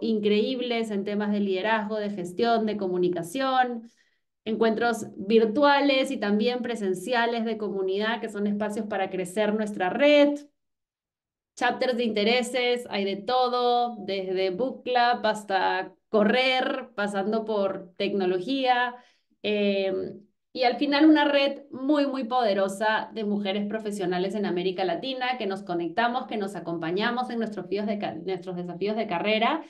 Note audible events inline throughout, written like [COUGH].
increíbles en temas de liderazgo, de gestión, de comunicación, encuentros virtuales y también presenciales de comunidad, que son espacios para crecer nuestra red, chapters de intereses, hay de todo, desde book club hasta correr, pasando por tecnología. Em, y al final una red muy, muy poderosa de mujeres profesionales en América Latina, que nos conectamos, que nos acompañamos en nuestros, desafíos de carrera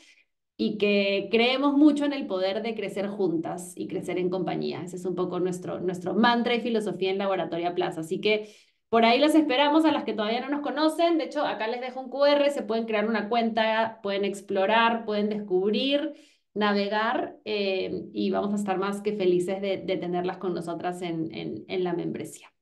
y que creemos mucho en el poder de crecer juntas y crecer en compañía. Ese es un poco nuestro, nuestro mantra y filosofía en Laboratoria Plaza. Así que por ahí las esperamos a las que todavía no nos conocen. De hecho, acá les dejo un QR, se pueden crear una cuenta, pueden explorar, pueden descubrir navegar eh, y vamos a estar más que felices de, tenerlas con nosotras en, la membresía.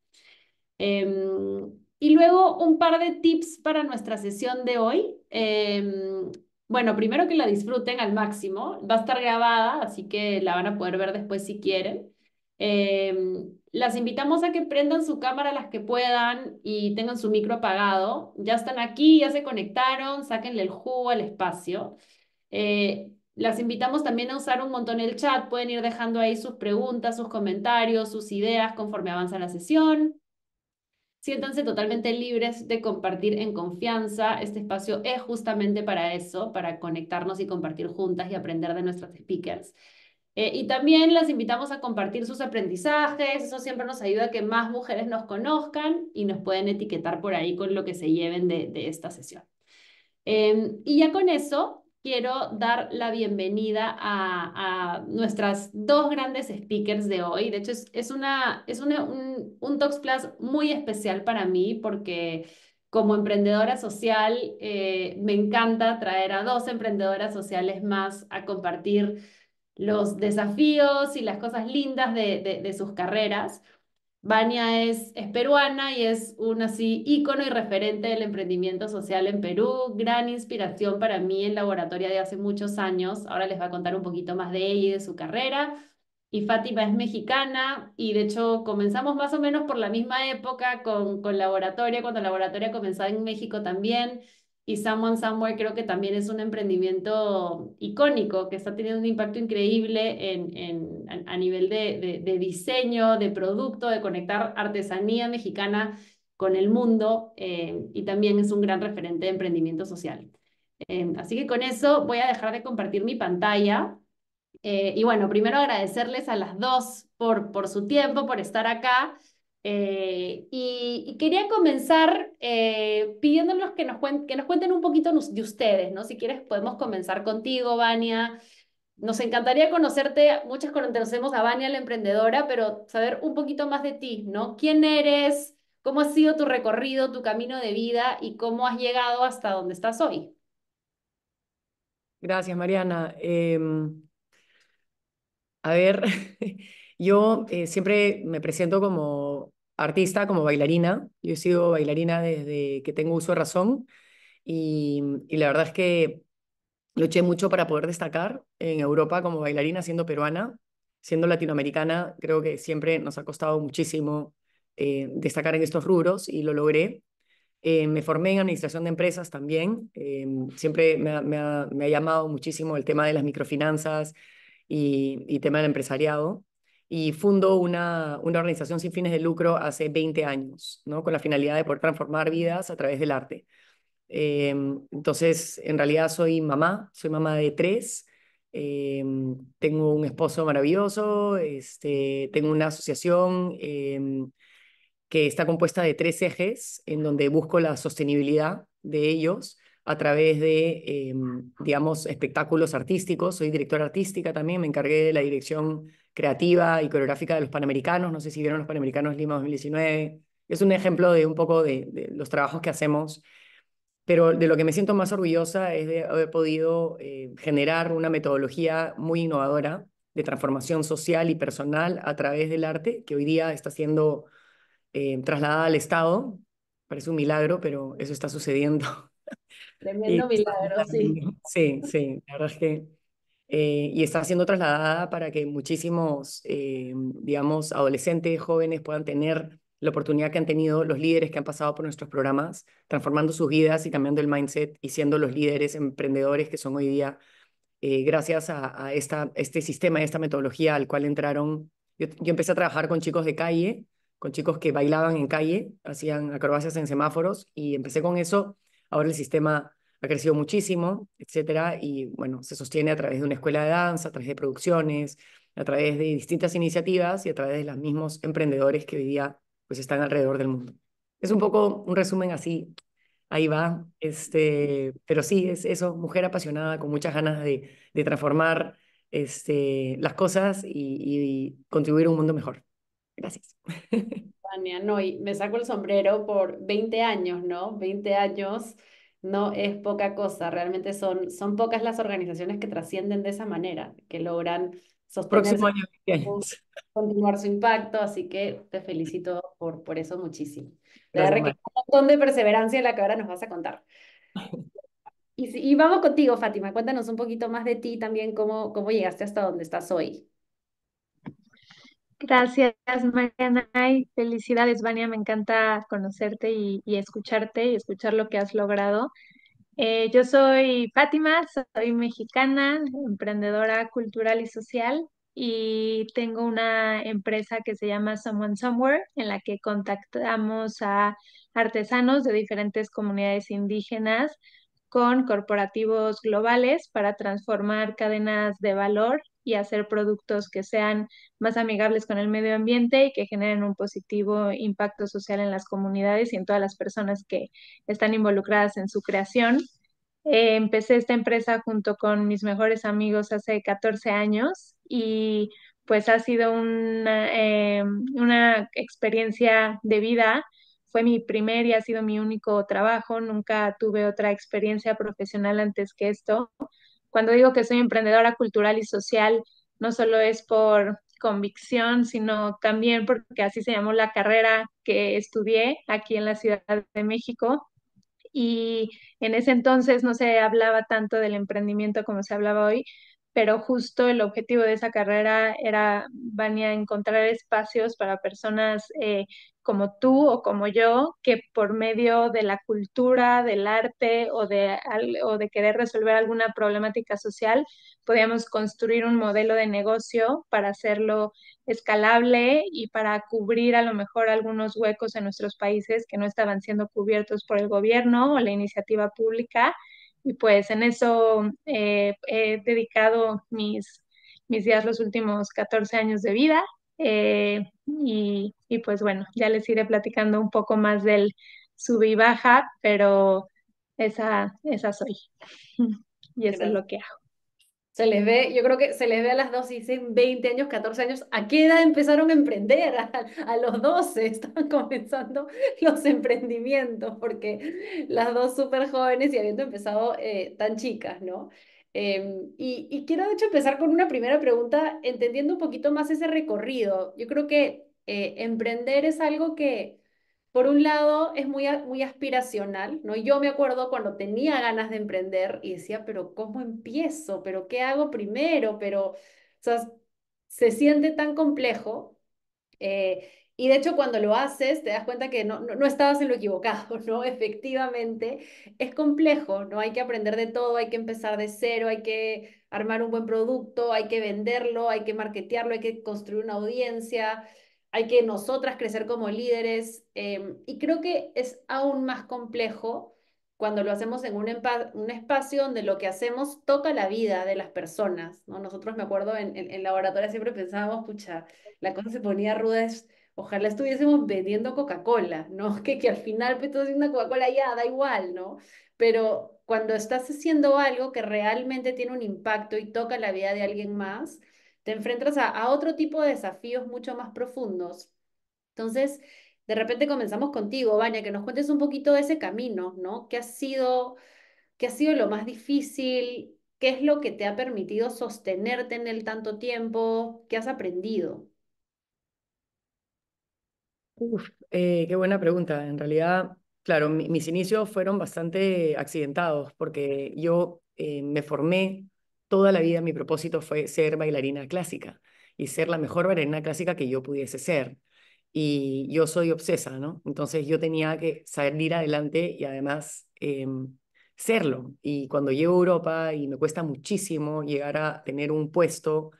Em, y luego un par de tips para nuestra sesión de hoy. Em, bueno, primero que la disfruten al máximo. Va a estar grabada, así que la van a poder ver después si quieren. Em, las invitamos a que prendan su cámara las que puedan y tengan su micro apagado. Ya están aquí, ya se conectaron, sáquenle el jugo al espacio. Eh, las invitamos también a usar un montón el chat. Pueden ir dejando ahí sus preguntas, sus comentarios, sus ideas conforme avanza la sesión. Siéntanse totalmente libres de compartir en confianza. Este espacio es justamente para eso, para conectarnos y compartir juntas y aprender de nuestras speakers. Eh, y también las invitamos a compartir sus aprendizajes. Eso siempre nos ayuda a que más mujeres nos conozcan y nos pueden etiquetar por ahí con lo que se lleven de, esta sesión. Em, y ya con eso quiero dar la bienvenida a, nuestras dos grandes speakers de hoy. De hecho, es, es una, un, un Plus muy especial para mí porque como emprendedora social eh, me encanta traer a dos emprendedoras sociales más a compartir los desafíos y las cosas lindas de sus carreras. Vania es, peruana y es un así ícono y referente del emprendimiento social en Perú, gran inspiración para mí en laboratoria de hace muchos años. Ahora les va a contar un poquito más de ella y de su carrera. Y Fátima es mexicana y de hecho comenzamos más o menos por la misma época con, con laboratoria, cuando laboratoria comenzaba en México también y Someone Somewhere creo que también es un emprendimiento icónico que está teniendo un impacto increíble en, en a nivel de, de, diseño, de producto, de conectar artesanía mexicana con el mundo eh, y también es un gran referente de emprendimiento social. Eh, así que con eso voy a dejar de compartir mi pantalla. Eh, y bueno, primero agradecerles a las dos por, por su tiempo, por estar acá. Eh, y, quería comenzar eh, pidiéndonos que nos, que nos cuenten un poquito de ustedes, ¿no? Si quieres podemos comenzar contigo, Vania. Nos encantaría conocerte, muchas conocemos a Vania la emprendedora, pero saber un poquito más de ti, ¿no? ¿Quién eres? ¿Cómo ha sido tu recorrido, tu camino de vida y cómo has llegado hasta donde estás hoy? Gracias, Mariana. Em, a ver, [LAUGHS] Yo eh, siempre me presento como artista, como bailarina. Yo he sido bailarina desde que tengo uso de razón y, la verdad es que luché mucho para poder destacar en Europa como bailarina, siendo peruana, siendo latinoamericana. Creo que siempre nos ha costado muchísimo eh, destacar en estos rubros y lo logré. Eh, me formé en administración de empresas también. siempre me ha, llamado muchísimo el tema de las microfinanzas y, y tema del empresariado y fundó una, organización sin fines de lucro hace 20 años, ¿no? con la finalidad de poder transformar vidas a través del arte. Em, entonces, en realidad soy mamá, soy mamá de tres, em, tengo un esposo maravilloso, este, tengo una asociación em, que está compuesta de tres ejes en donde busco la sostenibilidad de ellos a través de, em, digamos, espectáculos artísticos. Soy directora artística también, me encargué de la dirección creativa y coreográfica de los Panamericanos. No sé si vieron los Panamericanos Lima 2019. Es un ejemplo de un poco de, los trabajos que hacemos. Pero de lo que me siento más orgullosa es de haber podido eh, generar una metodología muy innovadora de transformación social y personal a través del arte, que hoy día está siendo eh, trasladada al Estado. Parece un milagro, pero eso está sucediendo [LAUGHS] [LAUGHS] Tremendo milagro, sí. Sí, sí, la verdad es que... Eh, y está siendo trasladada para que muchísimos, eh, digamos, adolescentes, jóvenes puedan tener la oportunidad que han tenido los líderes que han pasado por nuestros programas, transformando sus vidas y cambiando el mindset y siendo los líderes emprendedores que son hoy día eh, gracias a, esta, este sistema, esta metodología al cual entraron. yo, empecé a trabajar con chicos de calle, con chicos que bailaban en calle, hacían acrobacias en semáforos y empecé con eso Ahora el sistema ha crecido muchísimo, etcétera, y bueno, se sostiene a través de una escuela de danza, a través de producciones, a través de distintas iniciativas y a través de los mismos emprendedores que hoy día pues están alrededor del mundo. Es un poco un resumen así, ahí va, este, pero sí, es eso, mujer apasionada con muchas ganas de, transformar este, las cosas y, y contribuir a un mundo mejor. Gracias. [LAUGHS] no, y me saco el sombrero por 20 años, ¿no? 20 años no es poca cosa, realmente son, son pocas las organizaciones que trascienden de esa manera, que logran y continuar su impacto, así que te felicito por, por eso muchísimo. Te un montón de perseverancia en la que ahora nos vas a contar. [LAUGHS] Y, vamos contigo, Fátima, cuéntanos un poquito más de ti también, cómo, cómo llegaste hasta donde estás hoy. Gracias, Mariana. felicidades, Vania. Me encanta conocerte y, escucharte y escuchar lo que has logrado. Eh, yo soy Fátima, soy mexicana, emprendedora cultural y social y tengo una empresa que se llama Someone Somewhere en la que contactamos a artesanos de diferentes comunidades indígenas con corporativos globales para transformar cadenas de valor y hacer productos que sean más amigables con el medio ambiente y que generen un positivo impacto social en las comunidades y en todas las personas que están involucradas en su creación. Eh, empecé esta empresa junto con mis mejores amigos hace 14 años y pues ha sido una, eh, una experiencia de vida fue mi primer y ha sido mi único trabajo, nunca tuve otra experiencia profesional antes que esto cuando digo que soy emprendedora cultural y social, no solo es por convicción, sino también porque así se llamó la carrera que estudié aquí en la Ciudad de México. Y en ese entonces no se hablaba tanto del emprendimiento como se hablaba hoy, pero justo el objetivo de esa carrera era, Vania, encontrar espacios para personas eh, como tú o como yo, que por medio de la cultura, del arte o de, o de querer resolver alguna problemática social, podíamos construir un modelo de negocio para hacerlo escalable y para cubrir a lo mejor algunos huecos en nuestros países que no estaban siendo cubiertos por el gobierno o la iniciativa pública y pues en eso eh, he dedicado mis, mis días los últimos 14 años de vida eh, y, pues bueno, ya les iré platicando un poco más del sub y baja, pero esa, esa soy [LAUGHS] y eso es lo que hago. Se les ve, yo creo que se les ve a las dos y dicen 20 años, 14 años, ¿a qué edad empezaron a emprender? [LAUGHS] A, los 12 están [LAUGHS] comenzando los emprendimientos, porque las dos súper jóvenes y habiendo empezado eh, tan chicas, ¿no? Em, y, quiero de hecho empezar con una primera pregunta, entendiendo un poquito más ese recorrido. Yo creo que eh, emprender es algo que por un lado, es muy, muy aspiracional, ¿no? Yo me acuerdo cuando tenía ganas de emprender y decía, pero ¿cómo empiezo? ¿Pero qué hago primero? Pero, o sea, se siente tan complejo. Eh, y de hecho, cuando lo haces, te das cuenta que no, no, no, estabas en lo equivocado, [LAUGHS] ¿no? Efectivamente, es complejo, ¿no? Hay que aprender de todo, hay que empezar de cero, hay que armar un buen producto, hay que venderlo, hay que marketearlo, hay que construir una audiencia hay que nosotras crecer como líderes em, y creo que es aún más complejo cuando lo hacemos en un, un, espacio donde lo que hacemos toca la vida de las personas. ¿no? Nosotros, me acuerdo, en, en, laboratorio siempre pensábamos, pucha, la cosa se ponía ruda, ojalá estuviésemos vendiendo Coca-Cola, ¿no? [LAUGHS] Que, que al final, pues, haciendo una Coca-Cola ya, da igual, ¿no? Pero cuando estás haciendo algo que realmente tiene un impacto y toca la vida de alguien más, te enfrentas a, otro tipo de desafíos mucho más profundos. Entonces, de repente comenzamos contigo, Vania, que nos cuentes un poquito de ese camino, ¿no? ¿Qué ha sido, ha sido lo más difícil? ¿Qué es lo que te ha permitido sostenerte en el tanto tiempo? ¿Qué has aprendido? Uf, eh, qué buena pregunta. En realidad, claro, mis inicios fueron bastante accidentados porque yo eh, me formé toda la vida mi propósito fue ser bailarina clásica y ser la mejor bailarina clásica que yo pudiese ser. Y yo soy obsesa, ¿no? Entonces yo tenía que salir adelante y además em, serlo. Y cuando llego a Europa y me cuesta muchísimo llegar a tener un puesto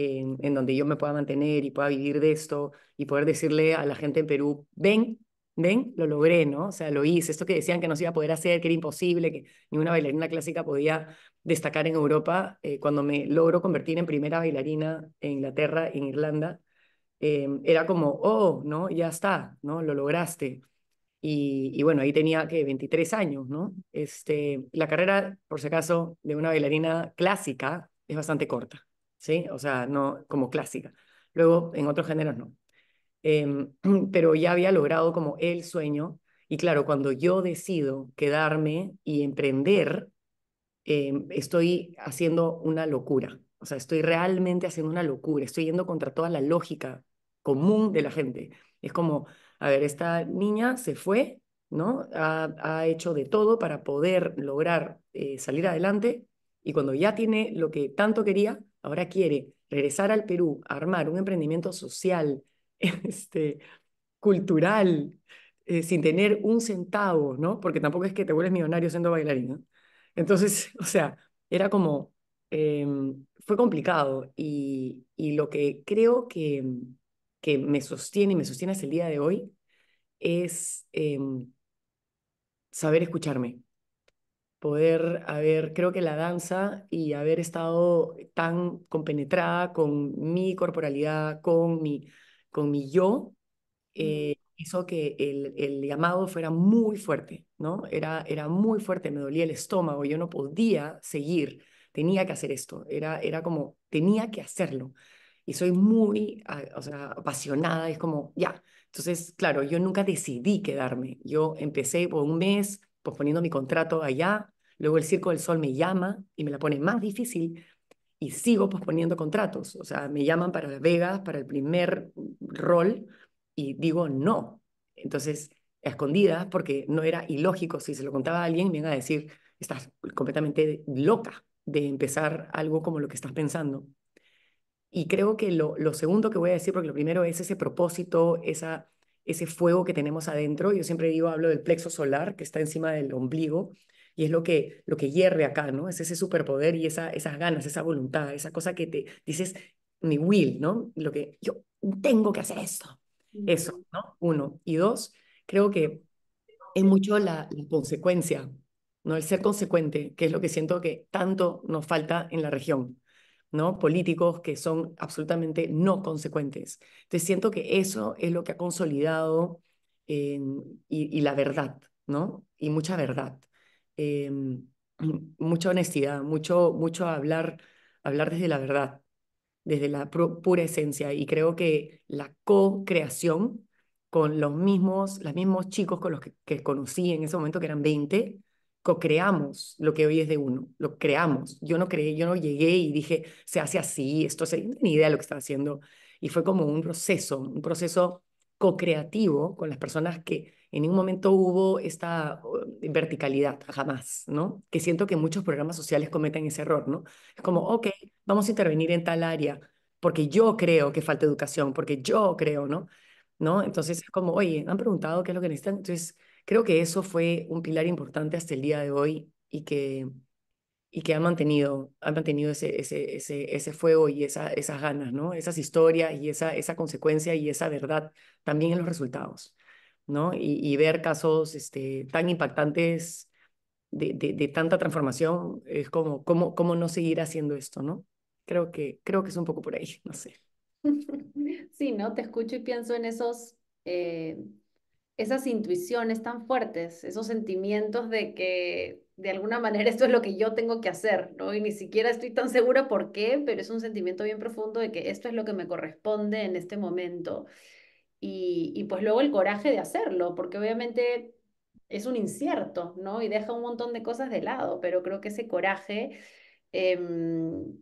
en donde yo me pueda mantener y pueda vivir de esto y poder decirle a la gente en Perú, ven, ven, lo logré, ¿no? O sea, lo hice, esto que decían que no se iba a poder hacer, que era imposible, que ni una bailarina clásica podía destacar en Europa, eh, cuando me logro convertir en primera bailarina en Inglaterra, en Irlanda, eh, era como, oh, ¿no? Ya está, ¿no? Lo lograste. Y, bueno, ahí tenía que 23 años, ¿no? Este, la carrera, por si acaso, de una bailarina clásica es bastante corta, ¿sí? O sea, no como clásica. Luego, en otros géneros no. Em, [CLEARS THROAT] pero ya había logrado como el sueño. Y claro, cuando yo decido quedarme y emprender Em, estoy haciendo una locura. O sea, estoy realmente haciendo una locura. Estoy yendo contra toda la lógica común de la gente. Es como, a ver, esta niña se fue, ¿no? Ha, hecho de todo para poder lograr eh, salir adelante y cuando ya tiene lo que tanto quería, ahora quiere regresar al Perú, armar un emprendimiento social, [LAUGHS] este, cultural, eh, sin tener un centavo, ¿no? Porque tampoco es que te vuelves millonario siendo bailarina. Entonces, o sea, era como, em, fue complicado y, lo que creo que, que me sostiene y me sostiene hasta el día de hoy es em, saber escucharme, poder haber, creo que la danza y haber estado tan compenetrada con mi corporalidad, con mi, con mi yo, eso que el, el, llamado fuera muy fuerte, ¿no? Era, era muy fuerte, me dolía el estómago, yo no podía seguir, tenía que hacer esto, era, era como, tenía que hacerlo. Y soy muy ah, o sea, apasionada, es como, ya. Entonces, claro, yo nunca decidí quedarme. Yo empecé por un mes posponiendo mi contrato allá, luego el Circo del Sol me llama y me la pone más difícil, y sigo posponiendo contratos. O sea, me llaman para Las Vegas, para el primer rol, y digo no. Entonces, escondida escondidas, porque no era ilógico, si se lo contaba a alguien, me iban a decir, estás completamente loca de empezar algo como lo que estás pensando. Y creo que lo, lo segundo que voy a decir, porque lo primero es ese propósito, esa, ese fuego que tenemos adentro, yo siempre digo, hablo del plexo solar que está encima del ombligo, y es lo que, lo que hierve acá, ¿no? Es ese superpoder y esa, esas ganas, esa voluntad, esa cosa que te dices, mi will, ¿no? Lo que yo tengo que hacer esto. Eso, ¿no? Uno. Y dos, creo que es mucho la, consecuencia, ¿no? El ser consecuente, que es lo que siento que tanto nos falta en la región, ¿no? Políticos que son absolutamente no consecuentes. Entonces siento que eso es lo que ha consolidado eh, y, la verdad, ¿no? Y mucha verdad. Eh, mucha honestidad, mucho, mucho hablar, hablar desde la verdad desde la pura esencia. Y creo que la co-creación con los mismos, los mismos chicos con los que, conocí en ese momento, que eran 20, co-creamos lo que hoy es de uno, lo creamos. Yo no creé, yo no llegué y dije, se hace así, esto se... ni idea lo que estaba haciendo. Y fue como un proceso, un proceso co-creativo con las personas que en ningún momento hubo esta verticalidad, jamás, ¿no? Que siento que muchos programas sociales cometen ese error, ¿no? Es como, ok, vamos a intervenir en tal área, porque yo creo que falta educación, porque yo creo, ¿no? ¿No? Entonces es como, oye, han preguntado qué es lo que necesitan. Entonces, creo que eso fue un pilar importante hasta el día de hoy y que, y que ha mantenido, ha mantenido ese, ese, ese, ese fuego y esa, esas ganas, ¿no? Esas historias y esa, esa consecuencia y esa verdad también en los resultados. ¿no? Y, y ver casos este, tan impactantes de, tanta transformación es como, ¿cómo, cómo no seguir haciendo esto, ¿no? Creo que, creo que es un poco por ahí, [LAUGHS] no sé. [LAUGHS] Sí, ¿no? Te escucho y pienso en esos, eh, esas intuiciones tan fuertes, esos sentimientos de que de alguna manera [LAUGHS] esto es lo que yo tengo que hacer, ¿no? Y ni siquiera estoy tan segura por qué, pero es un sentimiento bien profundo de que esto es lo que me corresponde en este momento y, y pues luego el coraje de hacerlo, porque obviamente es un incierto, ¿no? Y deja un montón de cosas de lado, pero creo que ese coraje em,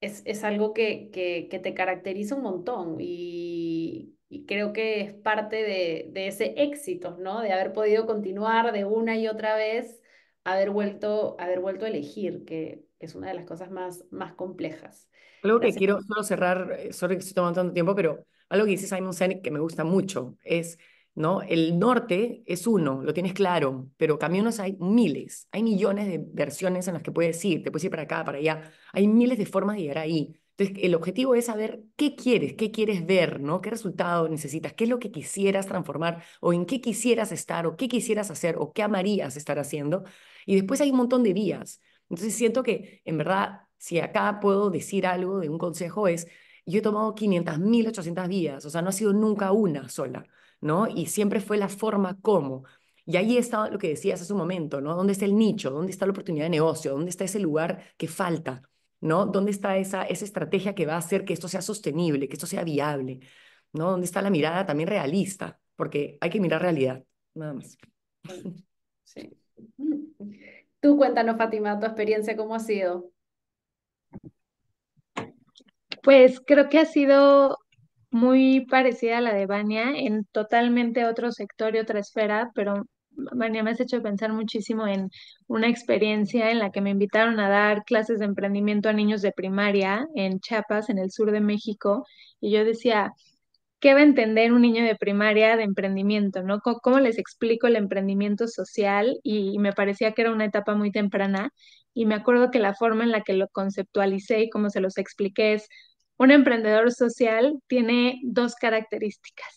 es, es, algo que, que, te caracteriza un montón y, creo que es parte de, de, ese éxito, ¿no? De haber podido continuar de una y otra vez, haber vuelto, haber vuelto a elegir, que, es una de las cosas más, más complejas. Algo que quiero solo cerrar, eh, solo que estoy tomando tanto tiempo, pero algo que dice Simon Sinek que me gusta mucho es, ¿no? El norte es uno, lo tienes claro, pero caminos hay miles, hay millones de versiones en las que puedes ir, te puedes ir para acá, para allá, hay miles de formas de llegar ahí. Entonces, el objetivo es saber qué quieres, qué quieres ver, ¿no? ¿Qué resultado necesitas? ¿Qué es lo que quisieras transformar? ¿O en qué quisieras estar? ¿O qué quisieras hacer? ¿O qué amarías estar haciendo? Y después hay un montón de vías. Entonces, siento que, en verdad, si acá puedo decir algo de un consejo es, yo he tomado 500, 1800 vías, o sea, no ha sido nunca una sola, ¿no? Y siempre fue la forma como. Y ahí está lo que decías hace un momento, ¿no? ¿Dónde está el nicho? ¿Dónde está la oportunidad de negocio? ¿Dónde está ese lugar que falta? ¿No? ¿Dónde está esa, esa estrategia que va a hacer que esto sea sostenible, que esto sea viable? ¿No? ¿Dónde está la mirada también realista? Porque hay que mirar realidad, nada más. Sí. Tú cuéntanos, Fátima, tu experiencia, ¿cómo ha sido? Pues creo que ha sido muy parecida a la de Vania, en totalmente otro sector y otra esfera, pero Vania me has hecho pensar muchísimo en una experiencia en la que me invitaron a dar clases de emprendimiento a niños de primaria en Chiapas, en el sur de México, y yo decía, ¿qué va a entender un niño de primaria de emprendimiento? ¿Cómo, ¿Cómo, les explico el emprendimiento social? Y, me parecía que era una etapa muy temprana. Y me acuerdo que la forma en la que lo conceptualicé y cómo se los expliqué es, un emprendedor social tiene dos características.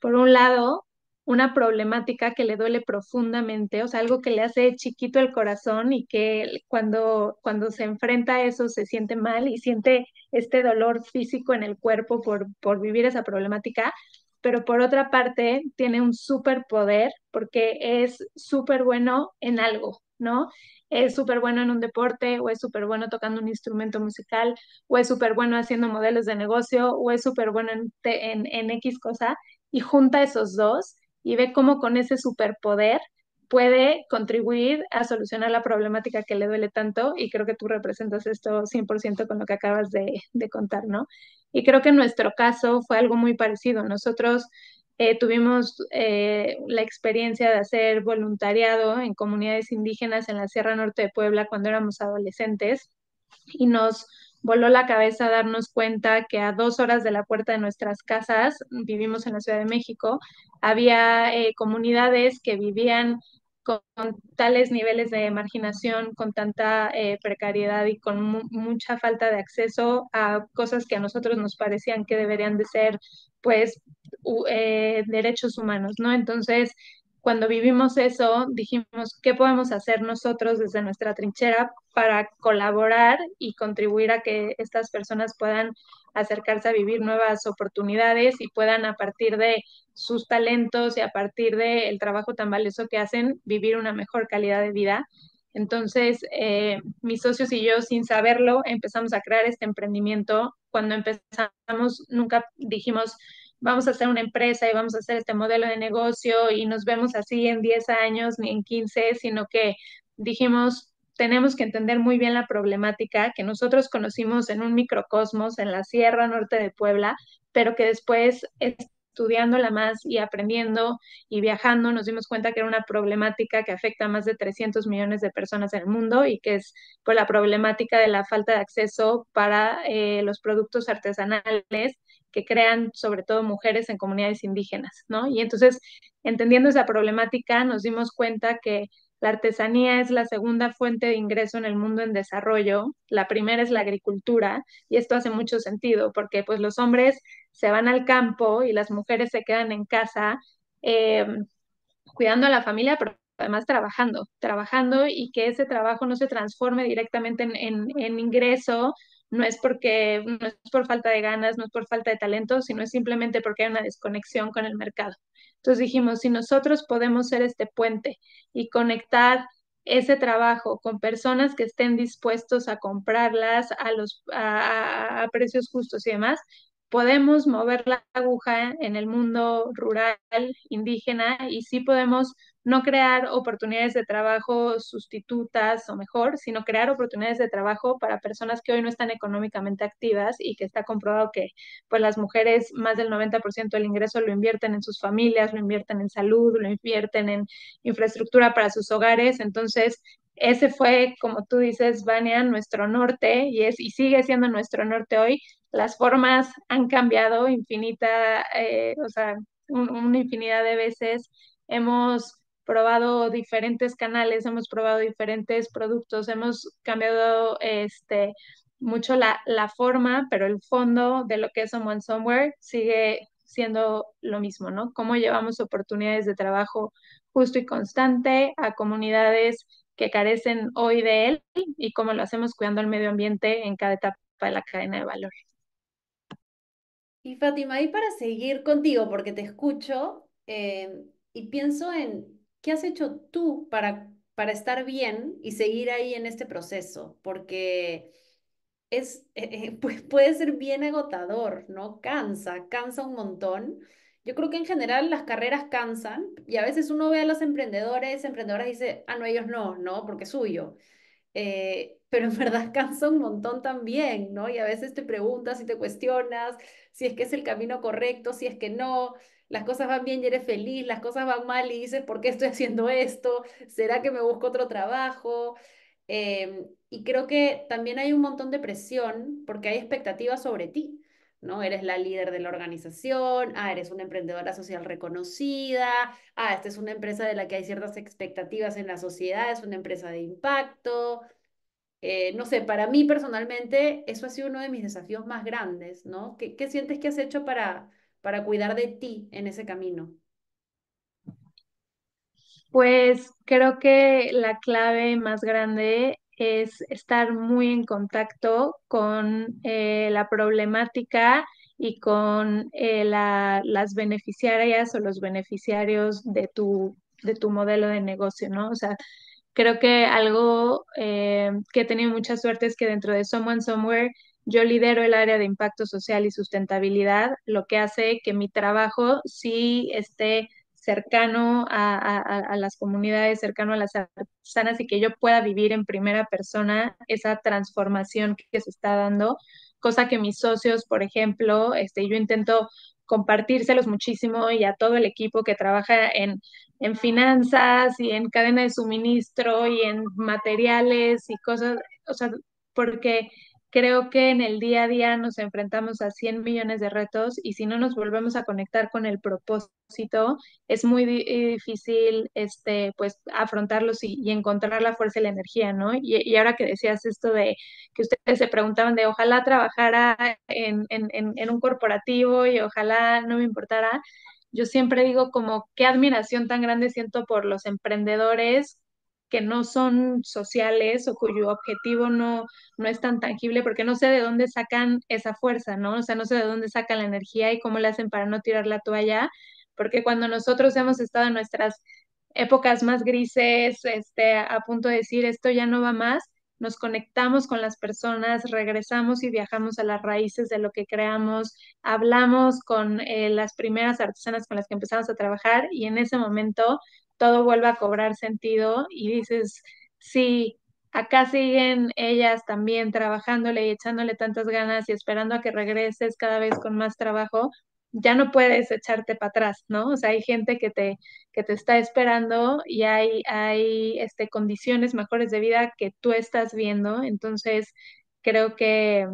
Por un lado, una problemática que le duele profundamente, o sea, algo que le hace chiquito el corazón y que cuando, cuando se enfrenta a eso se siente mal y siente este dolor físico en el cuerpo por, por vivir esa problemática, pero por otra parte tiene un superpoder porque es súper bueno en algo, ¿no? es súper bueno en un deporte, o es súper bueno tocando un instrumento musical, o es súper bueno haciendo modelos de negocio, o es súper bueno en, en, X cosa, y junta esos dos y ve cómo con ese superpoder puede contribuir a solucionar la problemática que le duele tanto y creo que tú representas esto 100% con lo que acabas de, de, contar, ¿no? Y creo que en nuestro caso fue algo muy parecido. Nosotros eh, tuvimos eh, la experiencia de hacer voluntariado en comunidades indígenas en la Sierra Norte de Puebla cuando éramos adolescentes y nos voló la cabeza darnos cuenta que a dos horas de la puerta de nuestras casas, vivimos en la Ciudad de México, había eh, comunidades que vivían con, tales niveles de marginación, con tanta precariedad y con mucha falta de acceso a cosas que a nosotros nos parecían que deberían de ser pues eh, derechos humanos, ¿no? Entonces, cuando vivimos eso, dijimos, ¿qué podemos hacer nosotros desde nuestra trinchera para colaborar y contribuir a que estas personas puedan acercarse a vivir nuevas oportunidades y puedan a partir de sus talentos y a partir del trabajo tan valioso que hacen, vivir una mejor calidad de vida? Entonces, eh, mis socios y yo, sin saberlo, empezamos a crear este emprendimiento. Cuando empezamos, nunca dijimos, vamos a hacer una empresa y vamos a hacer este modelo de negocio y nos vemos así en 10 años ni en 15, sino que dijimos, tenemos que entender muy bien la problemática que nosotros conocimos en un microcosmos en la Sierra Norte de Puebla, pero que después estudiándola más y aprendiendo y viajando, nos dimos cuenta que era una problemática que afecta a más de 300 millones de personas en el mundo y que es por la problemática de la falta de acceso para eh, los productos artesanales que crean sobre todo mujeres en comunidades indígenas, ¿no? Y entonces, entendiendo esa problemática, nos dimos cuenta que la artesanía es la segunda fuente de ingreso en el mundo en desarrollo, la primera es la agricultura, y esto hace mucho sentido porque pues los hombres se van al campo y las mujeres se quedan en casa em, cuidando a la familia, pero además trabajando, trabajando y que ese trabajo no se transforme directamente en, ingreso, no es porque, no es por falta de ganas, no es por falta de talento, sino es simplemente porque hay una desconexión con el mercado. Entonces dijimos, si nosotros podemos ser este puente y conectar ese trabajo con personas que estén dispuestos a comprarlas a, los, a, a precios justos y demás, podemos mover la aguja en el mundo rural, indígena, y sí podemos no crear oportunidades de trabajo sustitutas o mejor, sino crear oportunidades de trabajo para personas que hoy no están económicamente activas y que está comprobado que pues las mujeres más del 90% del ingreso lo invierten en sus familias, lo invierten en salud, lo invierten en infraestructura para sus hogares, entonces ese fue, como tú dices, Vania, nuestro norte y es y sigue siendo nuestro norte hoy las formas han cambiado infinita, eh, o sea, una infinidad de veces. Hemos probado diferentes canales, hemos probado diferentes productos, hemos cambiado este, mucho la, forma, pero el fondo de lo que es Someone Somewhere sigue siendo lo mismo, ¿no? Cómo llevamos oportunidades de trabajo justo y constante a comunidades que carecen hoy de él y cómo lo hacemos cuidando el medio ambiente en cada etapa de la cadena de valor. Y Fátima, y para seguir contigo, porque te escucho eh, y pienso en qué has hecho tú para, para estar bien y seguir ahí en este proceso, porque es, eh, eh, [LAUGHS] pues puede ser bien agotador, ¿no? Cansa, cansa un montón. Yo creo que en general las carreras cansan y a veces uno ve a los emprendedores, emprendedoras y dice, ah, no, ellos no, ¿no? Porque es suyo pero en verdad [LAUGHS] cansa un montón también, ¿no? Y a veces te preguntas y te cuestionas si es que es el camino correcto, si es que no, las cosas van bien y eres feliz, las cosas van mal y dices, ¿por qué estoy haciendo esto? ¿Será que me busco otro trabajo? Em, y creo que también hay un montón de presión porque hay expectativas sobre ti. ¿no? Eres la líder de la organización, ah, eres una emprendedora social reconocida, ah, esta es una empresa de la que hay ciertas expectativas en la sociedad, es una empresa de impacto, eh, no sé, para mí personalmente eso ha sido uno de mis desafíos más grandes, ¿no? ¿Qué, sientes que has hecho para, para cuidar de ti en ese camino? Pues creo que la clave más grande es estar muy en contacto con eh, la problemática y con eh, las beneficiarias o los beneficiarios de tu, de tu modelo de negocio, ¿no? O sea, creo que algo eh, que he tenido mucha suerte es que dentro de Someone Somewhere yo lidero el área de impacto social y sustentabilidad, lo que hace que mi trabajo sí esté cercano a, a las comunidades, cercano a las artesanas y que yo pueda vivir en primera persona esa transformación que se está dando cosa que mis socios, por ejemplo, este, yo intento compartírselos muchísimo y a todo el equipo que trabaja en, finanzas y en cadena de suministro y en materiales y cosas, o sea, porque Creo que en el día a día nos enfrentamos a 100 millones de retos y si no nos volvemos a conectar con el propósito, es muy eh, difícil este, pues, afrontarlos y, encontrar la fuerza y la energía, ¿no? Y, ahora que decías esto de que ustedes se preguntaban de ojalá trabajara en, en un corporativo y ojalá no me importara, yo siempre digo como qué admiración tan grande siento por los emprendedores que no son sociales o cuyo objetivo no, no es tan tangible, porque no sé de dónde sacan esa fuerza, ¿no? O sea, no sé de dónde sacan la energía y cómo la hacen para no tirar la toalla, porque cuando nosotros hemos estado en nuestras épocas más grises, este, a punto de decir esto ya no va más, nos conectamos con las personas, regresamos y viajamos a las raíces de lo que creamos, hablamos con eh, las primeras artesanas con las que empezamos a trabajar y en ese momento todo vuelve a cobrar sentido y dices, sí, acá siguen ellas también trabajándole y echándole tantas ganas y esperando a que regreses cada vez con más trabajo, ya no puedes echarte para atrás, ¿no? O sea, hay gente que te, que te está esperando y hay, hay este, condiciones mejores de vida que tú estás viendo, entonces creo que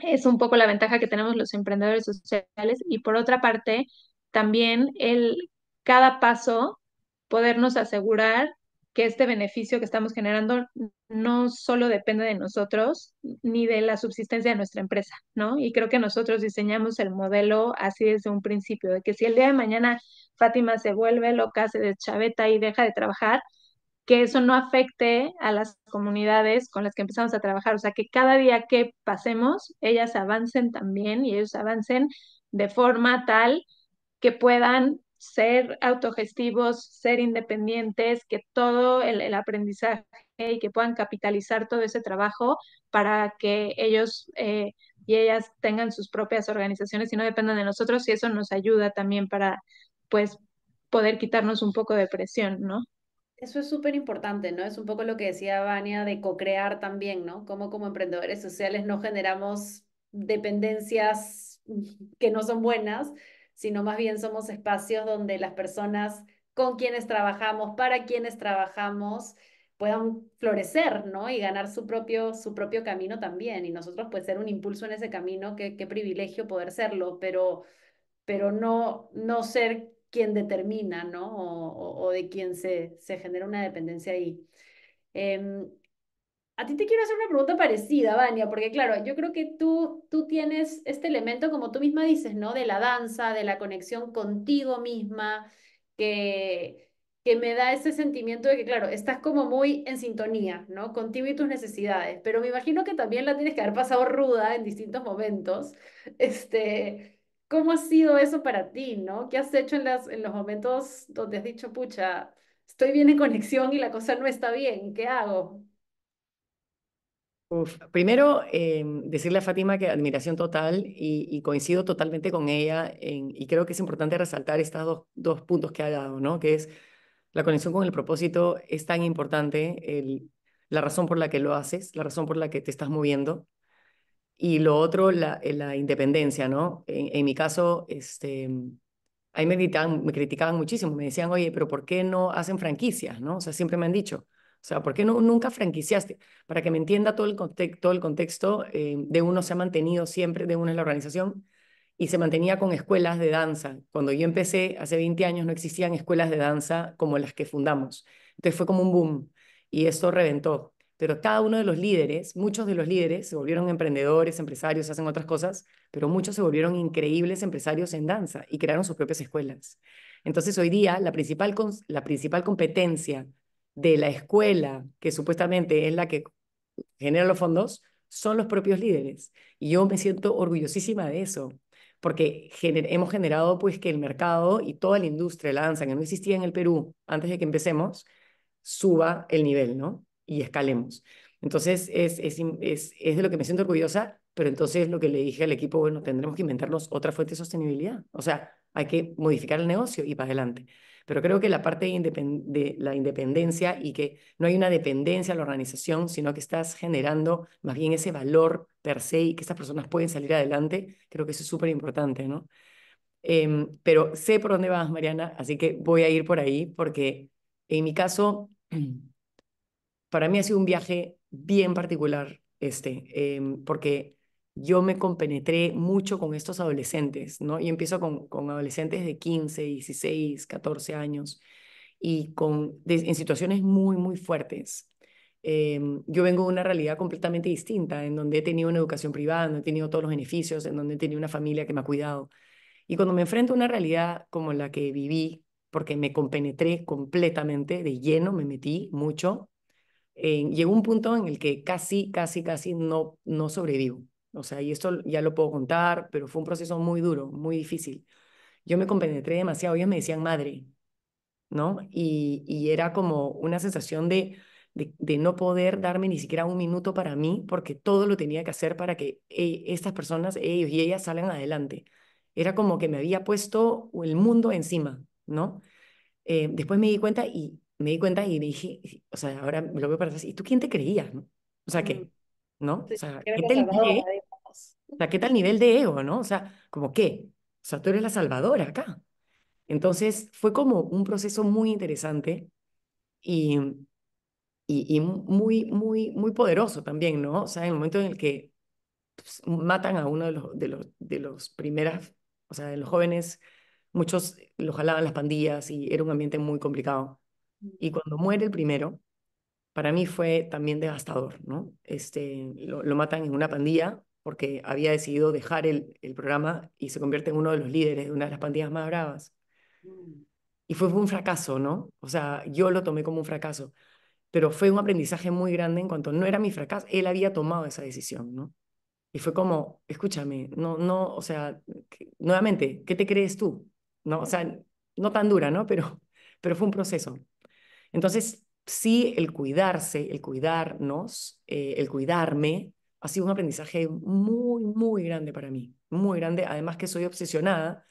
es un poco la ventaja que tenemos los emprendedores sociales y por otra parte, también el, cada paso podernos asegurar que este beneficio que estamos generando no solo depende de nosotros ni de la subsistencia de nuestra empresa, ¿no? Y creo que nosotros diseñamos el modelo así desde un principio, de que si el día de mañana Fátima se vuelve loca, se deschaveta y deja de trabajar, que eso no afecte a las comunidades con las que empezamos a trabajar, o sea, que cada día que pasemos, ellas avancen también y ellos avancen de forma tal que puedan ser autogestivos, ser independientes, que todo el, aprendizaje y que puedan capitalizar todo ese trabajo para que ellos eh, y ellas tengan sus propias organizaciones y no dependan de nosotros y eso nos ayuda también para pues poder quitarnos un poco de presión, ¿no? Eso es súper importante, ¿no? Es un poco lo que decía Vania de co-crear también, ¿no? Cómo como emprendedores sociales no generamos dependencias que no son buenas, sino más bien somos espacios donde las personas con quienes trabajamos, para quienes trabajamos, puedan florecer, ¿no? Y ganar su propio, su propio camino también. Y nosotros, pues, ser un impulso en ese camino, qué, qué privilegio poder serlo, pero, pero no, no ser quien determina, ¿no? O, de quien se, se genera una dependencia ahí. Em, a ti te quiero hacer una pregunta parecida, Vania, porque claro, yo creo que tú, tú tienes este elemento, como tú misma dices, ¿no? De la danza, de la conexión contigo misma, que, que me da ese sentimiento de que, claro, estás como muy en sintonía, ¿no? Contigo y tus necesidades, pero me imagino que también la tienes que haber pasado ruda en distintos momentos. Este, ¿Cómo ha sido eso para ti, ¿no? ¿Qué has hecho en, las, en los momentos donde has dicho, pucha, estoy bien en conexión y la cosa no está bien, ¿qué hago? Primero, em, decirle a Fátima que admiración total y, coincido totalmente con ella y creo que es importante resaltar estos dos, dos, puntos que ha dado, ¿no? Que es la conexión con el propósito es tan importante, el, la razón por la que lo haces, la razón por la que te estás moviendo y lo otro, la, eh, la independencia, ¿no? En, mi caso, este, ahí me criticaban, me criticaban muchísimo, me decían, oye, pero ¿por qué no hacen franquicias, no? O sea, siempre me han dicho, o sea, ¿por qué nunca franquiciaste? Para que me entienda todo el, el contexto, eh, de uno se ha mantenido siempre, de uno en la organización, y se mantenía con escuelas de danza. Cuando yo empecé, hace 20 años, no existían escuelas de danza como las que fundamos. Entonces fue como un boom, y esto reventó. Pero cada uno de los líderes, muchos de los líderes se volvieron emprendedores, empresarios, hacen otras cosas, pero muchos se volvieron increíbles empresarios en danza y crearon sus propias escuelas. Entonces hoy día la la principal competencia de la escuela, que supuestamente es la que genera los fondos, son los propios líderes. Y yo me siento orgullosísima de eso, porque hemos generado pues que el mercado y toda la industria de la danza que no existía en el Perú antes de que empecemos, suba el nivel, ¿no? Y escalemos. Entonces, es, es de lo que me siento orgullosa, pero entonces lo que le dije al equipo, bueno, tendremos que inventarnos otra fuente de sostenibilidad. O sea, hay que modificar el negocio y para adelante. Pero creo que la parte de, la independencia y que no hay una dependencia a la organización, sino que estás generando más bien ese valor per se y que estas personas pueden salir adelante, creo que eso es súper importante, ¿no? Em, pero sé por dónde vas, Mariana, así que voy a ir por ahí porque en mi caso, [CLEARS THROAT] para mí ha sido un viaje bien particular este, em, porque yo me compenetré mucho con estos adolescentes, ¿no? Y empiezo con, adolescentes de 15, 16, 14 años y con, en situaciones muy, muy fuertes. Em, yo vengo de una realidad completamente distinta, en donde he tenido una educación privada, no he tenido todos los beneficios, en donde he tenido una familia que me ha cuidado. Y cuando me enfrento a una realidad como la que viví, porque me compenetré completamente de lleno, me metí mucho, eh, llegó un punto en el que casi, casi, casi no, no sobrevivo. O sea, y esto ya lo puedo contar, pero fue un proceso muy duro, muy difícil. Yo me compenetré demasiado, ellos me decían madre, ¿no? Y, era como una sensación de, de, no poder darme ni siquiera un minuto para mí, porque todo lo tenía que hacer para que eh, estas personas, ellos y ellas salgan adelante. Era como que me había puesto el mundo encima, ¿no? Eh, después me di cuenta y me di cuenta y me dije, o sea, ahora me lo veo para atrás, ¿y tú quién te creías? No? O sea, mm. que, ¿no? O sea, ¿qué te ¿qué tal nivel de ego, no? O sea, como qué? O sea, tú eres la salvadora acá. Entonces, fue como un proceso muy interesante y, y, muy, muy, muy poderoso también, ¿no? O sea, en el momento en el que pues, matan a uno de los, de los, de los primeras, o sea, de los jóvenes, muchos lo jalaban las pandillas y era un ambiente muy complicado. Y cuando muere el primero, para mí fue también devastador, ¿no? Este, lo, lo matan en una pandilla porque había decidido dejar el, programa y se convierte en uno de los líderes de una de las pandillas más bravas. Mm. Y fue, un fracaso, ¿no? O sea, yo lo tomé como un fracaso, pero fue un aprendizaje muy grande en cuanto no era mi fracaso, él había tomado esa decisión, ¿no? Y fue como, escúchame, no, no, o sea, nuevamente, ¿qué te crees tú? No, o sea, no tan dura, ¿no? Pero, [LAUGHS] pero fue un proceso. Entonces, sí, el cuidarse, el cuidarnos, eh, el cuidarme, ha sido un aprendizaje muy, muy grande para mí, muy grande, además que soy obsesionada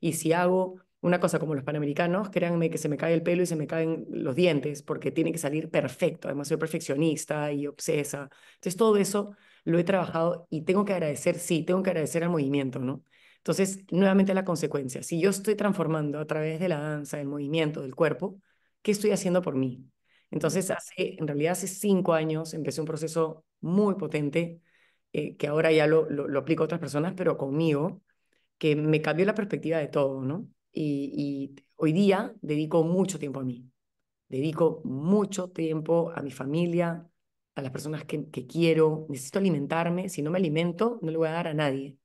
y si hago una cosa como los panamericanos, créanme que se me cae el pelo y se me caen los dientes porque tiene que salir perfecto, además soy perfeccionista y obsesa. Entonces todo eso lo he trabajado y tengo que agradecer, sí, tengo que agradecer al movimiento, ¿no? Entonces, nuevamente la consecuencia, si yo estoy transformando a través de la danza, del movimiento, del cuerpo, ¿qué estoy haciendo por mí? Entonces, hace, en realidad hace cinco años empecé un proceso muy potente, eh, que ahora ya lo, lo, aplico a otras personas, pero conmigo, que me cambió la perspectiva de todo, ¿no? Y, hoy día dedico mucho tiempo a mí, dedico mucho tiempo a mi familia, a las personas que, quiero, necesito alimentarme, si no me alimento, no le voy a dar a nadie.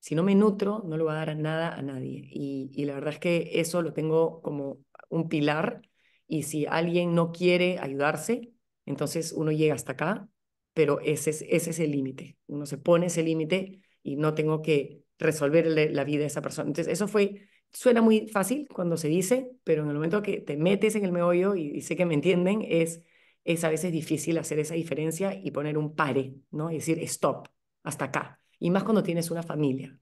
Si no me nutro, no le voy a dar nada a nadie. Y, y la verdad es que eso lo tengo como un pilar y si alguien no quiere ayudarse, entonces uno llega hasta acá pero ese es, ese es el límite. Uno se pone ese límite y no tengo que resolverle la vida a esa persona. Entonces, eso fue, suena muy fácil cuando se dice, pero en el momento que te metes en el meollo y, sé que me entienden, es, es a veces difícil hacer esa diferencia y poner un pare, ¿no? Y decir, stop, hasta acá. Y más cuando tienes una familia.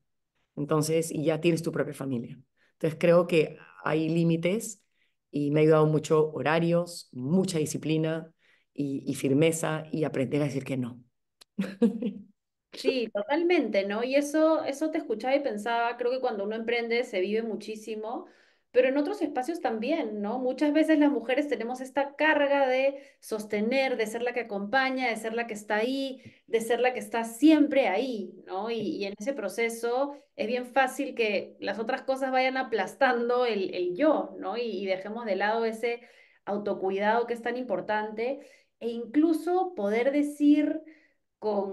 Entonces, y ya tienes tu propia familia. Entonces, creo que hay límites y me ha ayudado mucho horarios, mucha disciplina, y, firmeza y aprender a decir que no. [LAUGHS] Sí, totalmente, ¿no? Y eso, eso te escuchaba y pensaba, creo que cuando uno emprende se vive muchísimo, pero en otros espacios también, ¿no? Muchas veces las mujeres tenemos esta carga de sostener, de ser la que acompaña, de ser la que está ahí, de ser la que está siempre ahí, ¿no? Y, en ese proceso es bien fácil que las otras cosas vayan aplastando el, el yo, ¿no? Y, y dejemos de lado ese autocuidado que es tan importante e incluso poder decir con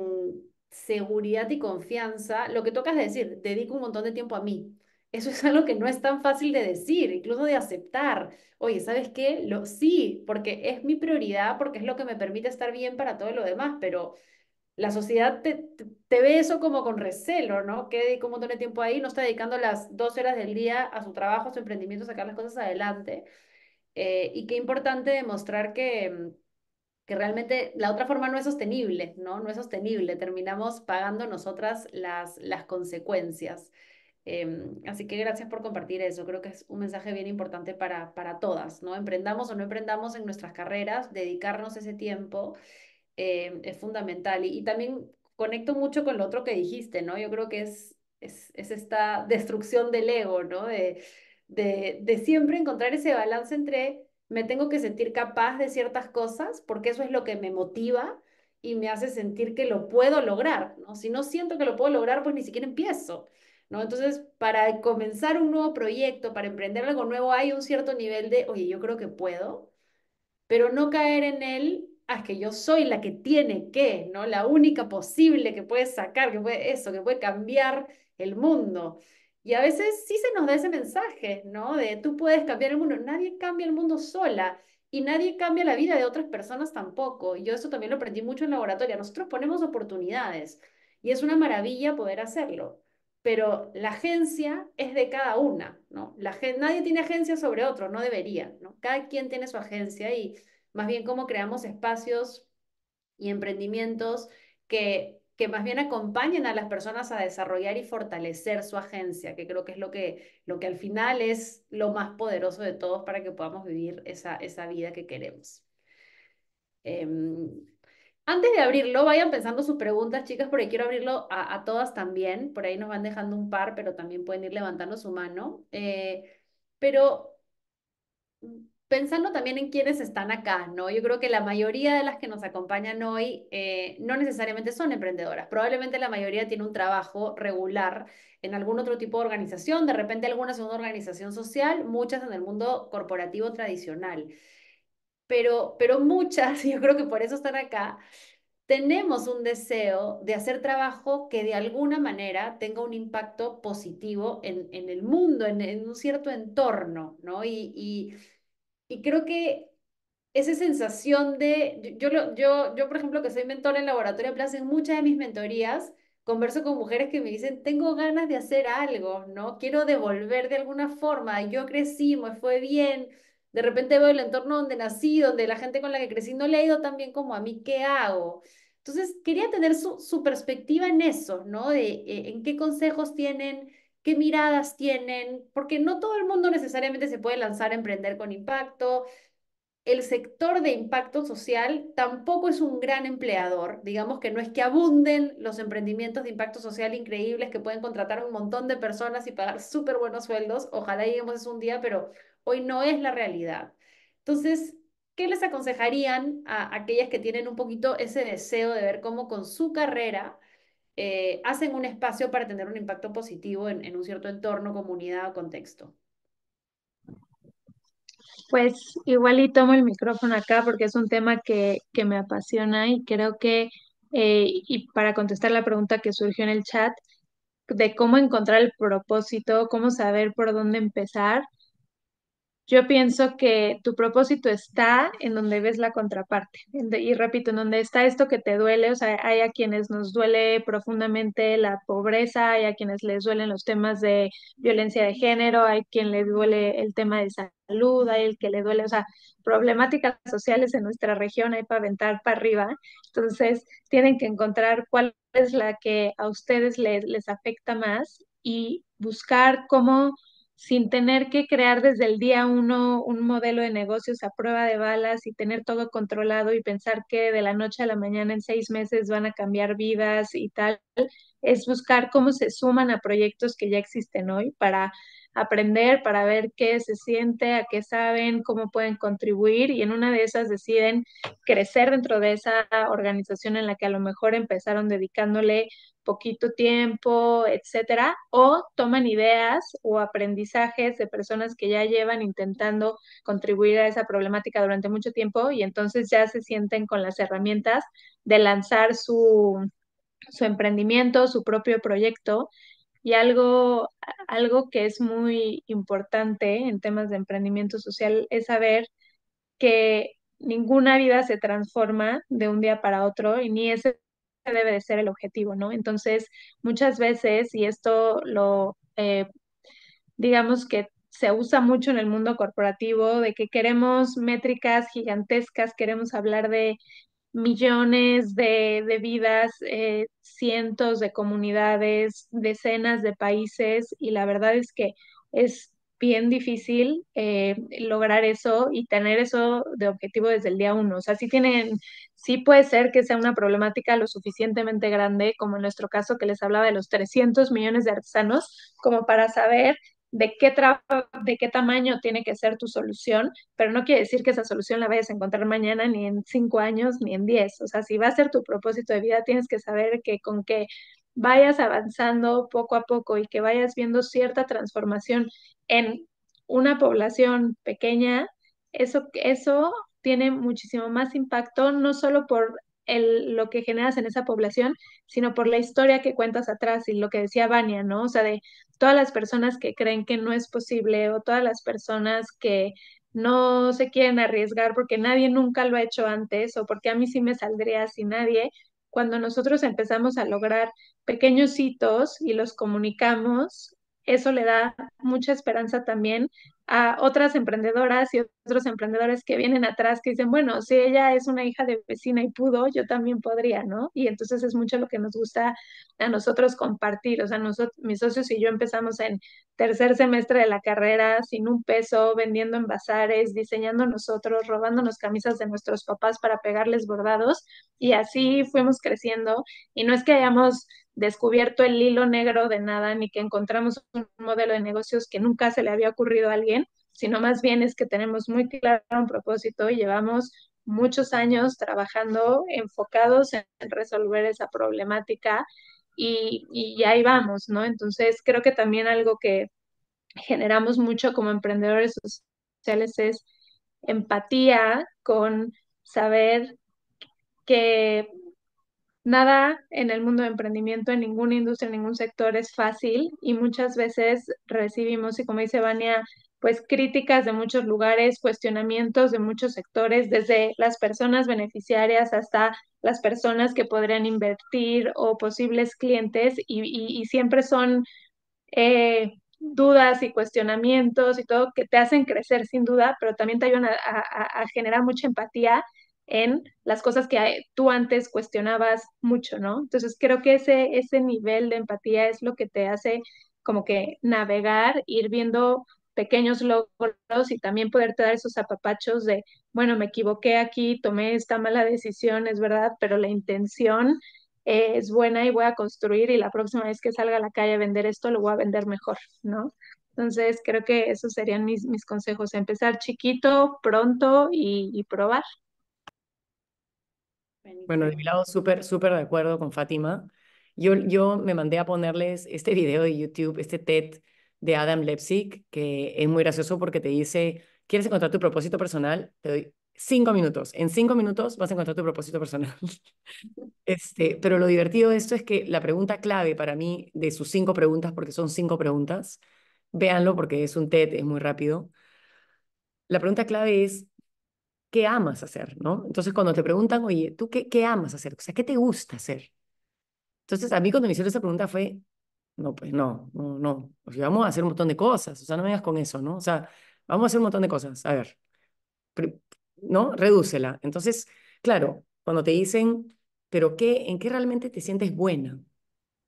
seguridad y confianza lo que tocas de decir, dedico un montón de tiempo a mí. Eso es algo que no es tan fácil de decir, incluso de aceptar. Oye, ¿sabes qué? Lo sí, porque es mi prioridad, porque es lo que me permite estar bien para todo lo demás, pero la sociedad te, ve eso como con recelo, ¿no? Que dedico un montón de tiempo ahí, no está dedicando las dos horas del día a su trabajo, a su emprendimiento, a sacar las cosas adelante. Eh, y qué importante demostrar que, mm, que realmente la otra forma no es sostenible, ¿no? No es sostenible, terminamos pagando nosotras las, las consecuencias. Em, así que gracias por compartir eso, creo que es un mensaje bien importante para, para todas, ¿no? Emprendamos o no emprendamos en nuestras carreras, dedicarnos ese tiempo em, es fundamental. Y, también conecto mucho con lo otro que dijiste, ¿no? Yo creo que es, es, es esta destrucción del ego, ¿no? De, de, de siempre encontrar ese balance entre me tengo que sentir capaz de ciertas cosas porque eso es lo que me motiva y me hace sentir que lo puedo lograr, ¿no? Si no siento que lo puedo lograr, pues ni siquiera empiezo, ¿no? Entonces, para comenzar un nuevo proyecto, para emprender algo nuevo, hay un cierto nivel de, oye, yo creo que puedo, pero no caer en él, ah, es que yo soy la que tiene que, ¿no? La única posible que puede sacar, que puede eso, que puede cambiar el mundo. Y a veces sí se nos da ese mensaje, ¿no? De tú puedes cambiar el mundo. Nadie cambia el mundo sola y nadie cambia la vida de otras personas tampoco. Y yo eso también lo aprendí mucho en laboratorio. Nosotros ponemos oportunidades y es una maravilla poder hacerlo. Pero la agencia es de cada una, ¿no? La nadie tiene agencia sobre otro, no debería, ¿no? Cada quien tiene su agencia y más bien cómo creamos espacios y emprendimientos que que más bien acompañen a las personas a desarrollar y fortalecer su agencia, que creo que es lo que, lo que al final es lo más poderoso de todos para que podamos vivir esa, esa vida que queremos. Em, antes de abrirlo, vayan pensando sus preguntas, chicas, porque quiero abrirlo a, todas también. Por ahí nos van dejando un par, pero también pueden ir levantando su mano. Eh, pero pensando también en quienes están acá, ¿no? Yo creo que la mayoría de las que nos acompañan hoy eh, no necesariamente son emprendedoras, probablemente la mayoría tiene un trabajo regular en algún otro tipo de organización, de repente alguna una organización social, muchas en el mundo corporativo tradicional. Pero, pero muchas, [LAUGHS] yo creo que por eso están acá, tenemos un deseo de hacer trabajo que de alguna manera tenga un impacto positivo en, en el mundo, en, en, un cierto entorno, ¿no? y y creo que esa sensación de, yo, yo, yo, yo por ejemplo, que soy mentora en laboratorio de plaza, en muchas de mis mentorías, converso con mujeres que me dicen, tengo ganas de hacer algo, ¿no? Quiero devolver de alguna forma, yo crecí, me fue bien, de repente veo el entorno donde nací, donde la gente con la que crecí no le ha ido tan bien como a mí, ¿qué hago? Entonces, quería tener su, perspectiva en eso, ¿no? De eh, en qué consejos tienen qué miradas tienen, porque no todo el mundo necesariamente se puede lanzar a emprender con impacto. El sector de impacto social tampoco es un gran empleador. Digamos que no es que abunden los emprendimientos de impacto social increíbles que pueden contratar un montón de personas y pagar súper buenos sueldos. Ojalá lleguemos eso un día, pero hoy no es la realidad. Entonces, ¿qué les aconsejarían a aquellas que tienen un poquito ese deseo de ver cómo con su carrera eh, hacen un espacio para tener un impacto positivo en, un cierto entorno, comunidad o contexto? Pues igual y tomo el micrófono acá porque es un tema que, me apasiona y creo que, eh, y para contestar la pregunta que surgió en el chat, de cómo encontrar el propósito, cómo saber por dónde empezar, yo pienso que tu propósito está en donde ves la contraparte. Y repito, en donde está esto que te duele, o sea, hay a quienes nos duele profundamente la pobreza, hay a quienes les duelen los temas de violencia de género, hay quien les duele el tema de salud, hay el que le duele, o sea, problemáticas sociales en nuestra región hay para aventar para arriba. Entonces, tienen que encontrar cuál es la que a ustedes les, les afecta más y buscar cómo sin tener que crear desde el día uno un modelo de negocios a prueba de balas y tener todo controlado y pensar que de la noche a la mañana en seis meses van a cambiar vidas y tal, es buscar cómo se suman a proyectos que ya existen hoy para aprender, para ver qué se siente, a qué saben, cómo pueden contribuir y en una de esas deciden crecer dentro de esa organización en la que a lo mejor empezaron dedicándole poquito tiempo, etcétera, o toman ideas o aprendizajes de personas que ya llevan intentando contribuir a esa problemática durante mucho tiempo y entonces ya se sienten con las herramientas de lanzar su, emprendimiento, su propio proyecto. Y algo, algo que es muy importante en temas de emprendimiento social es saber que ninguna vida se transforma de un día para otro y ni ese debe de ser el objetivo, ¿no? Entonces, muchas veces, y esto lo, eh, digamos que se usa mucho en el mundo corporativo, de que queremos métricas gigantescas, queremos hablar de millones de, vidas, eh, cientos de comunidades, decenas de países, y la verdad es que es bien difícil eh, lograr eso y tener eso de objetivo desde el día uno. O sea, sí tienen, sí puede ser que sea una problemática lo suficientemente grande, como en nuestro caso que les hablaba de los 300 millones de artesanos, como para saber de qué, tamaño tiene que ser tu solución, pero no quiere decir que esa solución la vayas a encontrar mañana, ni en cinco años, ni en diez. O sea, si va a ser tu propósito de vida, tienes que saber que con qué vayas avanzando poco a poco y que vayas viendo cierta transformación en una población pequeña, eso, eso tiene muchísimo más impacto, no solo por el, lo que generas en esa población, sino por la historia que cuentas atrás y lo que decía Vania, ¿no? O sea, de todas las personas que creen que no es posible o todas las personas que no se quieren arriesgar porque nadie nunca lo ha hecho antes o porque a mí sí me saldría así nadie, cuando nosotros empezamos a lograr pequeños hitos y los comunicamos, eso le da mucha esperanza también a otras emprendedoras y otros emprendedores que vienen atrás que dicen, bueno, si ella es una hija de vecina y pudo, yo también podría, ¿no? Y entonces es mucho lo que nos gusta a nosotros compartir. O sea, nosotros, mis socios y yo empezamos en tercer semestre de la carrera, sin un peso, vendiendo en bazares, diseñando nosotros, robándonos camisas de nuestros papás para pegarles bordados. Y así fuimos creciendo. Y no es que hayamos descubierto el hilo negro de nada, ni que encontramos un modelo de negocios que nunca se le había ocurrido a alguien sino más bien es que tenemos muy claro un propósito y llevamos muchos años trabajando enfocados en resolver esa problemática y, y ahí vamos, ¿no? Entonces creo que también algo que generamos mucho como emprendedores sociales es empatía con saber que nada en el mundo de emprendimiento, en ninguna industria, en ningún sector es fácil y muchas veces recibimos, y como dice Vania, pues críticas de muchos lugares, cuestionamientos de muchos sectores, desde las personas beneficiarias hasta las personas que podrían invertir o posibles clientes y, siempre son eh, dudas y cuestionamientos y todo que te hacen crecer sin duda, pero también te ayudan a, a generar mucha empatía en las cosas que tú antes cuestionabas mucho, ¿no? Entonces creo que ese, ese nivel de empatía es lo que te hace como que navegar, ir viendo pequeños logros y también poderte dar esos apapachos de, bueno, me equivoqué aquí, tomé esta mala decisión, es verdad, pero la intención eh, es buena y voy a construir y la próxima vez que salga a la calle a vender esto, lo voy a vender mejor, ¿no? Entonces, creo que esos serían mis, mis consejos, empezar chiquito, pronto y, probar. Bueno, de mi lado, súper, súper de acuerdo con Fátima. Yo, yo me mandé a ponerles este video de YouTube, este TED de Adam Leipzig que es muy gracioso porque te dice, ¿quieres encontrar tu propósito personal? Te doy cinco minutos. En cinco minutos vas a encontrar tu propósito personal. [LAUGHS] este, pero lo divertido de esto es que la pregunta clave para mí de sus cinco preguntas, porque son cinco preguntas, véanlo porque es un TED, es muy rápido. La pregunta clave es, ¿qué amas hacer? ¿no? Entonces, cuando te preguntan, oye, ¿tú qué, qué amas hacer? O sea, ¿qué te gusta hacer? Entonces, a mí cuando me hicieron esa pregunta fue, no, pues no, no, no. vamos a hacer un montón de cosas, o sea, no me hagas con eso, ¿no? O sea, vamos a hacer un montón de cosas, a ver, ¿no? Redúcela. Entonces, claro, cuando te dicen, pero qué, ¿en qué realmente te sientes buena?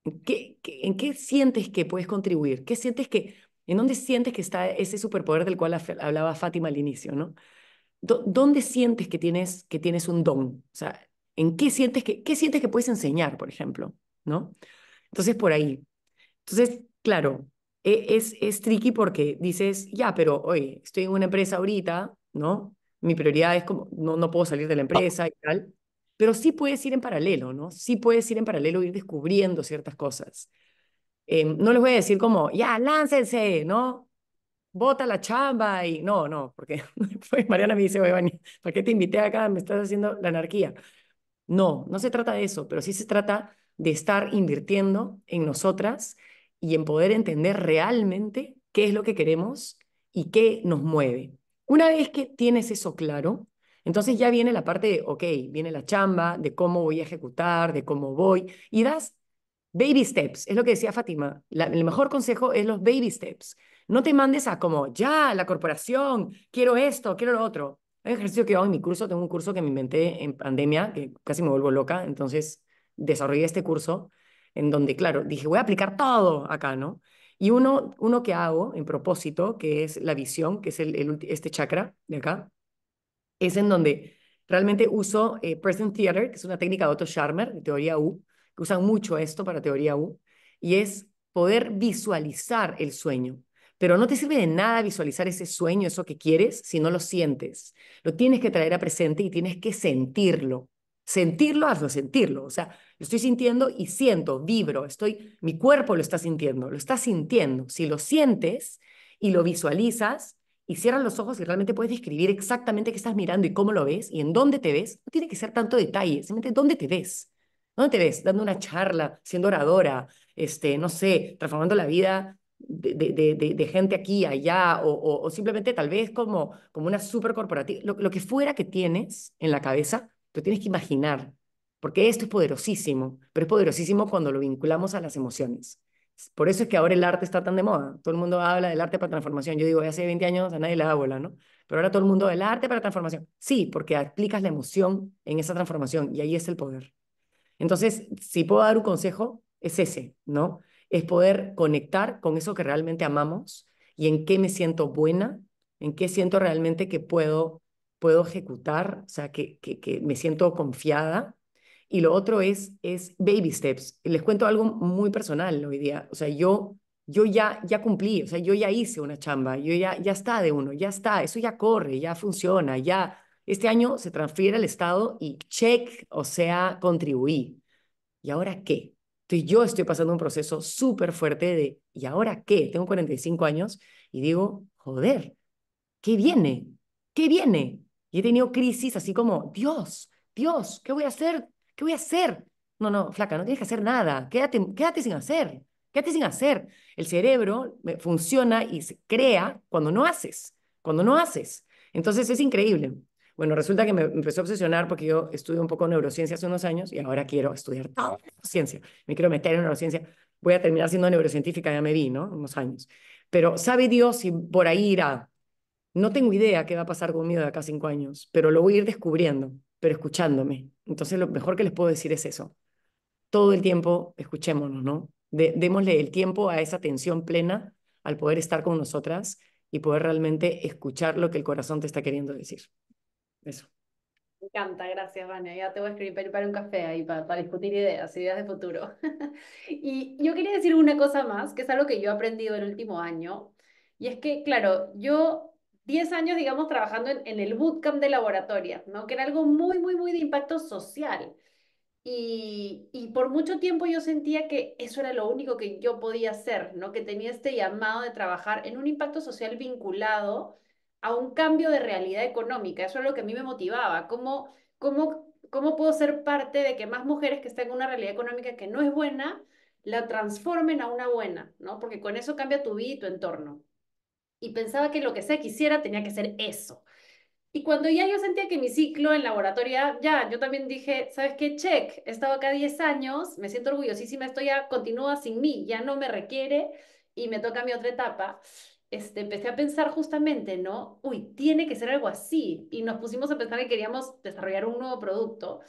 ¿En qué, ¿En qué sientes que puedes contribuir? ¿Qué sientes que, en dónde sientes que está ese superpoder del cual hablaba Fátima al inicio, ¿no? ¿Dónde sientes que tienes, que tienes un don? O sea, ¿en qué sientes que, qué sientes que puedes enseñar, por ejemplo, ¿no? Entonces, por ahí, entonces, claro, e, es, es tricky porque dices, ya, pero hoy estoy en una empresa ahorita, ¿no? Mi prioridad es como, no, no puedo salir de la empresa y tal, pero sí puedes ir en paralelo, ¿no? Sí puedes ir en paralelo, ir descubriendo ciertas cosas. Em, no les voy a decir como, ya, láncense, ¿no? Bota la chamba y no, no, porque [LAUGHS] pues Mariana me dice, oye, ¿para qué te invité acá? Me estás haciendo la anarquía. No, no se trata de eso, pero sí se trata de estar invirtiendo en nosotras y en poder entender realmente qué es lo que queremos y qué nos mueve. Una vez que tienes eso claro, entonces ya viene la parte de, ok, viene la chamba, de cómo voy a ejecutar, de cómo voy, y das baby steps, es lo que decía Fátima, el mejor consejo es los baby steps. No te mandes a como, ya, la corporación, quiero esto, quiero lo otro. Hay un ejercicio que hago en mi curso, tengo un curso que me inventé en pandemia, que casi me vuelvo loca, entonces desarrollé este curso en donde, claro, dije, voy a aplicar todo acá, ¿no? Y uno, uno que hago en propósito, que es la visión, que es el, este chakra de acá, es en donde realmente uso eh, Present Theater, que es una técnica de Otto Scharmer, de teoría U, que usan mucho esto para teoría U, y es poder visualizar el sueño. Pero no te sirve de nada visualizar ese sueño, eso que quieres, si no lo sientes. Lo tienes que traer a presente y tienes que sentirlo sentirlo hazlo sentirlo. O sea, lo estoy sintiendo y siento, vibro, estoy, mi cuerpo lo está sintiendo, lo está sintiendo. Si lo sientes y lo visualizas y cierras los ojos y realmente puedes describir exactamente qué estás mirando y cómo lo ves y en dónde te ves, no tiene que ser tanto detalle, simplemente dónde te ves. ¿Dónde te ves? Dando una charla, siendo oradora, este, no sé, transformando la vida de, gente aquí, allá, o, simplemente tal vez como, como una super corporativa, lo, que fuera que tienes en la cabeza, Tú tienes que imaginar, porque esto es poderosísimo, pero es poderosísimo cuando lo vinculamos a las emociones. Por eso es que ahora el arte está tan de moda. Todo el mundo habla del arte para transformación. Yo digo, hace 20 años a nadie le da bola, ¿no? Pero ahora todo el mundo, del arte para transformación. Sí, porque aplicas la emoción en esa transformación y ahí es el poder. Entonces, si puedo dar un consejo, es ese, ¿no? Es poder conectar con eso que realmente amamos y en qué me siento buena, en qué siento realmente que puedo puedo ejecutar, o sea, que, me siento confiada. Y lo otro es, es baby steps. Les cuento algo muy personal hoy día. O sea, yo, yo ya, ya cumplí, o sea, yo ya hice una chamba, yo ya, ya está de uno, ya está, eso ya corre, ya funciona, ya. Este año se transfiere al Estado y check, o sea, contribuí. ¿Y ahora qué? Entonces yo estoy pasando un proceso súper fuerte de, ¿y ahora qué? Tengo 45 años y digo, joder, ¿qué viene? ¿Qué viene? Y he tenido crisis así como, Dios, Dios, ¿qué voy a hacer? ¿Qué voy a hacer? No, no, flaca, no tienes que hacer nada. Quédate, quédate sin hacer. Quédate sin hacer. El cerebro eh, funciona y se crea cuando no haces, cuando no haces. Entonces es increíble. Bueno, resulta que me empezó a obsesionar porque yo estudié un poco neurociencia hace unos años y ahora quiero estudiar toda neurociencia. Me quiero meter en neurociencia. Voy a terminar siendo neurocientífica, ya me vi, ¿no? Unos años. Pero sabe Dios si por ahí irá no tengo idea qué va a pasar conmigo de acá a cinco años, pero lo voy a ir descubriendo, pero escuchándome. Entonces, lo mejor que les puedo decir es eso. Todo el tiempo escuchémonos, ¿no? démosle el tiempo a esa atención plena al poder estar con nosotras y poder realmente escuchar lo que el corazón te está queriendo decir. Eso. Me encanta, gracias, Vania. Ya te voy a escribir para un café ahí, para, para discutir ideas, ideas de futuro. [LAUGHS] y yo quería decir una cosa más, que es algo que yo he aprendido el último año, y es que, claro, yo 10 años, digamos, trabajando en, el bootcamp de laboratoria, ¿no? Que era algo muy, muy, muy de impacto social. Y, por mucho tiempo yo sentía que eso era lo único que yo podía hacer, ¿no? Que tenía este llamado de trabajar en un impacto social vinculado a un cambio de realidad económica. Eso es lo que a mí me motivaba. ¿Cómo, cómo, cómo puedo ser parte de que más mujeres que están en una realidad económica que no es buena, la transformen a una buena, ¿no? Porque con eso cambia tu vida y tu entorno y pensaba que lo que sea quisiera tenía que ser eso. Y cuando ya yo sentía que mi ciclo en laboratoria, ya, yo también dije, ¿sabes qué? Check, he estado acá 10 años, me siento orgullosísima, esto ya continúa sin mí, ya no me requiere y me toca mi otra etapa. Este, empecé a pensar justamente, ¿no? Uy, tiene que ser algo así. Y nos pusimos a pensar que queríamos desarrollar un nuevo producto.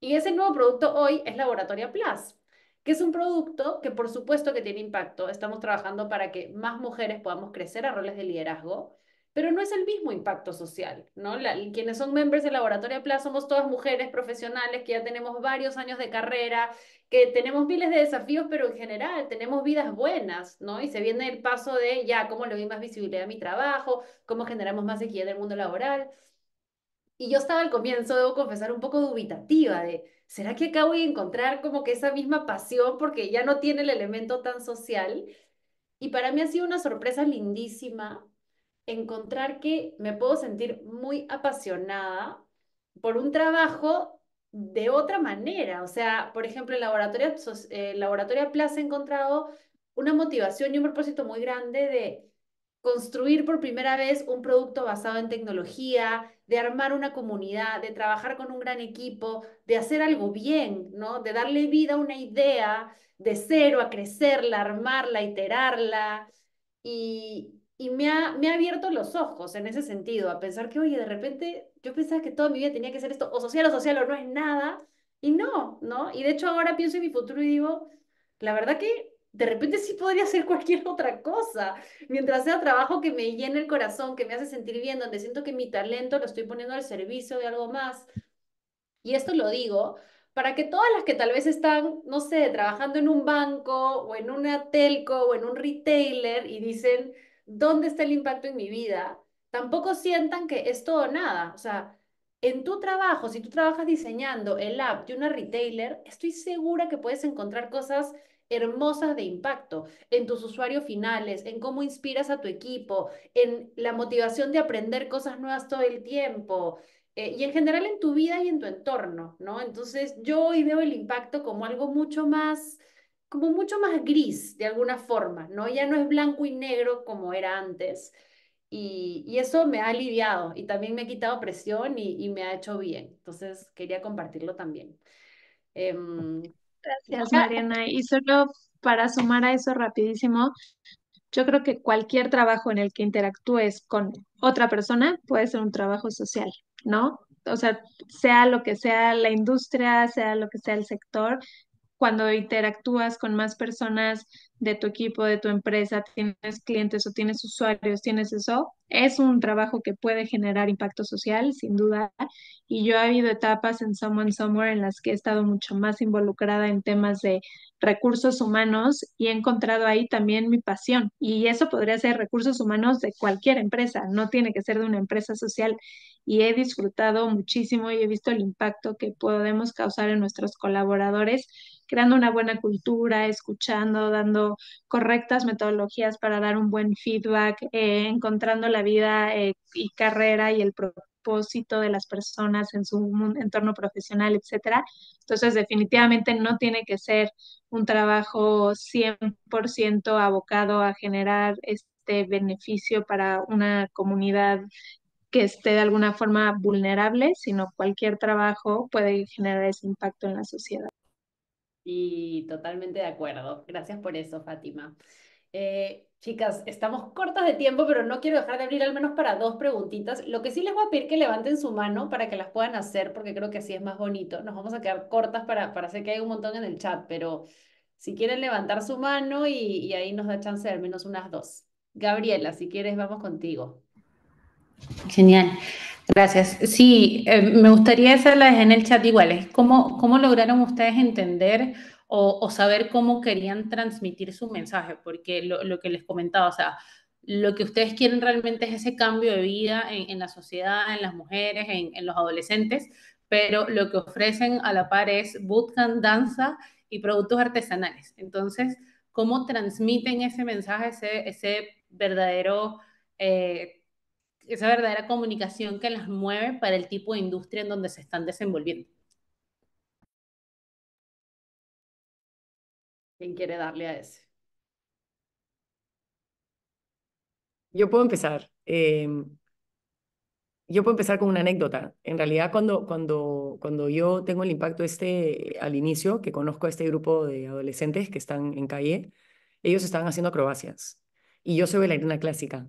Y ese nuevo producto hoy es Laboratoria Plus, que es un producto que por supuesto que tiene impacto. Estamos trabajando para que más mujeres podamos crecer a roles de liderazgo, pero no es el mismo impacto social, ¿no? quienes son miembros del Laboratorio PLA somos todas mujeres profesionales que ya tenemos varios años de carrera, que tenemos miles de desafíos, pero en general tenemos vidas buenas, ¿no? Y se viene el paso de ya, ¿cómo le doy más visibilidad a mi trabajo? ¿Cómo generamos más equidad en el mundo laboral? Y yo estaba al comienzo, debo confesar, un poco dubitativa de ¿será que acabo de encontrar como que esa misma pasión porque ya no tiene el elemento tan social? Y para mí ha sido una sorpresa lindísima encontrar que me puedo sentir muy apasionada por un trabajo de otra manera. O sea, por ejemplo, en laboratorio, eh, laboratorio Plaza he encontrado una motivación y un propósito muy grande de construir por primera vez un producto basado en tecnología, de armar una comunidad, de trabajar con un gran equipo, de hacer algo bien, ¿no? De darle vida a una idea de cero a crecerla, armarla, iterarla. Y, y me, me ha abierto los ojos en ese sentido, a pensar que, oye, de repente yo pensaba que toda mi vida tenía que ser esto, o social o social o no es nada, y no, ¿no? Y de hecho ahora pienso en mi futuro y digo, la verdad que de repente sí podría ser cualquier [LAUGHS] otra cosa, mientras sea trabajo que me llene el corazón, que me hace sentir bien, donde siento que mi talento lo estoy poniendo al servicio de algo más. Y esto lo digo para que todas las que tal vez están, no sé, trabajando en un banco o en una telco o en un retailer y dicen, ¿dónde está el impacto en mi vida? Tampoco sientan que es todo nada. O sea, en tu trabajo, si tú trabajas diseñando el app de una retailer, estoy segura que puedes encontrar cosas hermosas de impacto en tus usuarios finales, en cómo inspiras a tu equipo, en la motivación de aprender cosas nuevas todo el tiempo. Eh, y en general en tu vida y en tu entorno, ¿no? Entonces yo hoy veo el impacto como algo mucho más, como mucho más gris de alguna forma, ¿no? Ya no es blanco y negro como era antes. Y, eso me ha aliviado y también me ha quitado presión y, me ha hecho bien. Entonces quería compartirlo también. Em, Gracias, Mariana. Y solo para sumar a eso rapidísimo, yo creo que cualquier trabajo en el que interactúes con otra persona puede ser un trabajo social, ¿no? O sea, sea lo que sea la industria, sea lo que sea el sector, cuando interactúas con más personas de tu equipo, de tu empresa, tienes clientes o tienes usuarios, tienes eso, es un trabajo que puede generar impacto social, sin duda. Y yo he habido etapas en Someone Somewhere en las que he estado mucho más involucrada en temas de recursos humanos y he encontrado ahí también mi pasión. Y eso podría ser recursos humanos de cualquier empresa, no tiene que ser de una empresa social. Y he disfrutado muchísimo y he visto el impacto que podemos causar en nuestros colaboradores creando una buena cultura, escuchando, dando correctas metodologías para dar un buen feedback, eh, encontrando la vida eh, y carrera y el propósito de las personas en su entorno profesional, etcétera. Entonces, definitivamente no tiene que ser un trabajo 100% abocado a generar este beneficio para una comunidad que esté de alguna forma vulnerable, sino cualquier trabajo puede generar ese impacto en la sociedad. Y totalmente de acuerdo. Gracias por eso, Fátima. Eh, chicas, estamos cortas de tiempo, pero no quiero dejar de abrir al menos para dos preguntitas. Lo que sí les voy a pedir que levanten su mano para que las puedan hacer, porque creo que así es más bonito. Nos vamos a quedar cortas para, para hacer que hay un montón en el chat, pero si quieren levantar su mano y, y ahí nos da chance de al menos unas dos. Gabriela, si quieres, vamos contigo. Genial. Gracias. Sí, eh, me gustaría hacerlas en el chat igual. ¿Cómo, cómo lograron ustedes entender o, saber cómo querían transmitir su mensaje? Porque lo, lo, que les comentaba, o sea, lo que ustedes quieren realmente es ese cambio de vida en, la sociedad, en las mujeres, en, los adolescentes, pero lo que ofrecen a la par es bootcamp, danza y productos artesanales. Entonces, ¿cómo transmiten ese mensaje, ese, ese verdadero eh, esa verdadera comunicación que las mueve para el tipo de industria en donde se están desenvolviendo. ¿Quién quiere darle a ese? Yo puedo empezar. Em, yo puedo empezar con una anécdota. En realidad, cuando, cuando, cuando yo tengo el impacto este al inicio, que conozco a este grupo de adolescentes que están en calle, ellos estaban haciendo acrobacias. Y yo soy la bailarina clásica.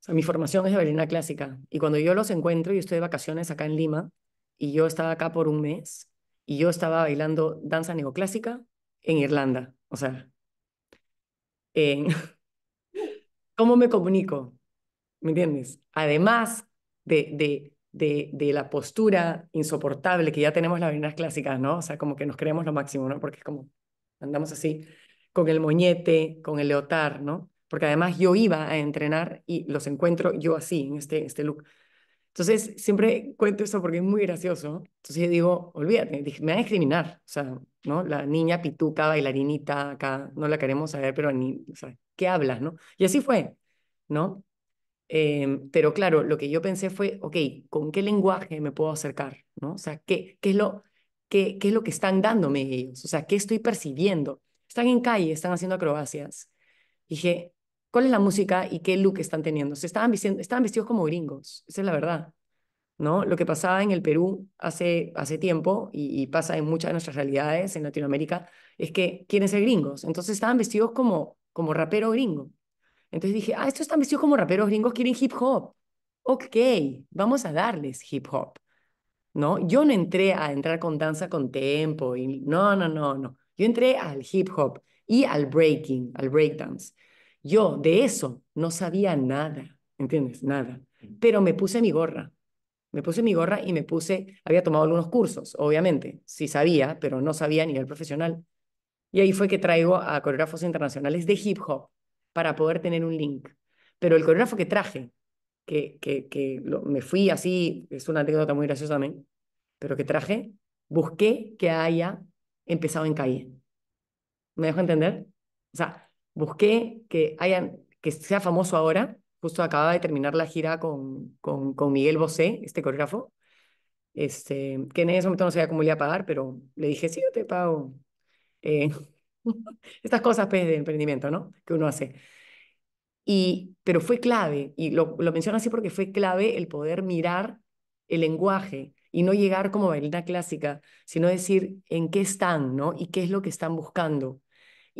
O sea, mi formación es de bailarina clásica y cuando yo los encuentro, yo estoy de vacaciones acá en Lima y yo estaba acá por un mes y yo estaba bailando danza neoclásica en Irlanda. O sea, en... [LAUGHS] ¿cómo me comunico? ¿Me entiendes? Además de, de, de, la postura insoportable que ya tenemos las bailarinas clásicas, ¿no? O sea, como que nos creemos lo máximo, ¿no? Porque es como, andamos así, con el moñete, con el leotard, ¿no? porque además yo iba a entrenar y los encuentro yo así, en este, este look. Entonces, siempre cuento eso porque es muy gracioso. Entonces yo digo, olvídate, me van a discriminar. O sea, ¿no? La niña pituca, bailarinita, acá, no la queremos saber, pero ni, o sea, ¿qué hablas, no? Y así fue, ¿no? Eh, pero claro, lo que yo pensé fue, ok, ¿con qué lenguaje me puedo acercar, no? O sea, ¿qué, qué, es, lo, qué, qué es lo que están dándome ellos? O sea, ¿qué estoy percibiendo? Están en calle, están haciendo acrobacias. dije, cuál es la música y qué look están teniendo. Se estaban, estaban vestidos como gringos, esa es la verdad. ¿no? Lo que pasaba en el Perú hace, hace tiempo y, pasa en muchas de nuestras realidades en Latinoamérica es que quieren ser gringos. Entonces estaban vestidos como, como rapero gringo. Entonces dije, ah, estos están vestidos como raperos gringos, quieren hip hop. Ok, vamos a darles hip hop. ¿No? Yo no entré a entrar con danza con tempo y no, no, no, no. Yo entré al hip hop y al breaking, al breakdance. Yo de eso no sabía nada, ¿entiendes? Nada. Pero me puse mi gorra. Me puse mi gorra y me puse, había tomado algunos cursos, obviamente, sí sabía, pero no sabía a nivel profesional. Y ahí fue que traigo a coreógrafos internacionales de hip hop para poder tener un link. Pero el coreógrafo que traje, que, que, que me fui así, es una anécdota muy graciosa también, pero que traje, busqué que haya empezado en calle. ¿Me dejo entender? O sea, busqué que, hayan, que sea famoso ahora. Justo acababa de terminar la gira con, con, Miguel Bosé, este coreógrafo, este, que en ese momento no sabía cómo le iba a pagar, pero le dije, sí, yo te pago. Eh, [LAUGHS] estas cosas pues, de emprendimiento, ¿no? Que uno hace. Y, pero fue clave, y lo, lo menciono así porque fue clave el poder mirar el lenguaje y no llegar como bailarina clásica, sino decir en qué están, ¿no? Y qué es lo que están buscando.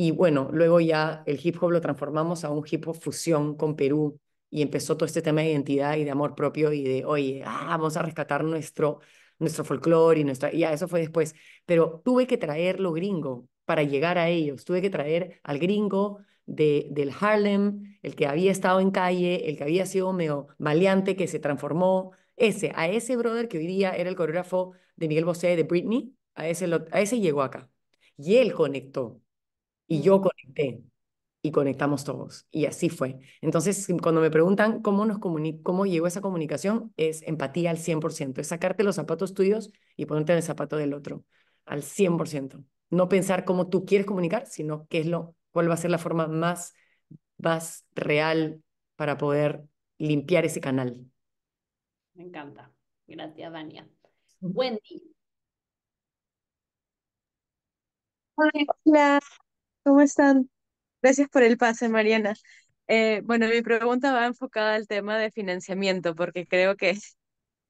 Y bueno, luego ya el hip hop lo transformamos a un hip hop fusión con Perú y empezó todo este tema de identidad y de amor propio y de, oye, ah, vamos a rescatar nuestro, nuestro folclore y nuestra... Ya, eso fue después. Pero tuve que traer lo gringo para llegar a ellos. Tuve que traer al gringo de, del Harlem, el que había estado en calle, el que había sido medio maleante, que se transformó. Ese, a ese brother que hoy día era el coreógrafo de Miguel Bosé, de Britney, a ese, a ese llegó acá. Y él conectó y yo conecté y conectamos todos. Y así fue. Entonces, cuando me preguntan cómo, nos cómo llegó esa comunicación, es empatía al 100%, es sacarte los zapatos tuyos y ponerte en el zapato del otro, al 100%. No pensar cómo tú quieres comunicar, sino qué es lo, cuál va a ser la forma más, más real para poder limpiar ese canal. Me encanta. Gracias, Dania Wendy. Hola. ¿Cómo están? Gracias por el pase, Mariana. Eh, bueno, mi pregunta va enfocada al tema de financiamiento, porque creo que [LAUGHS]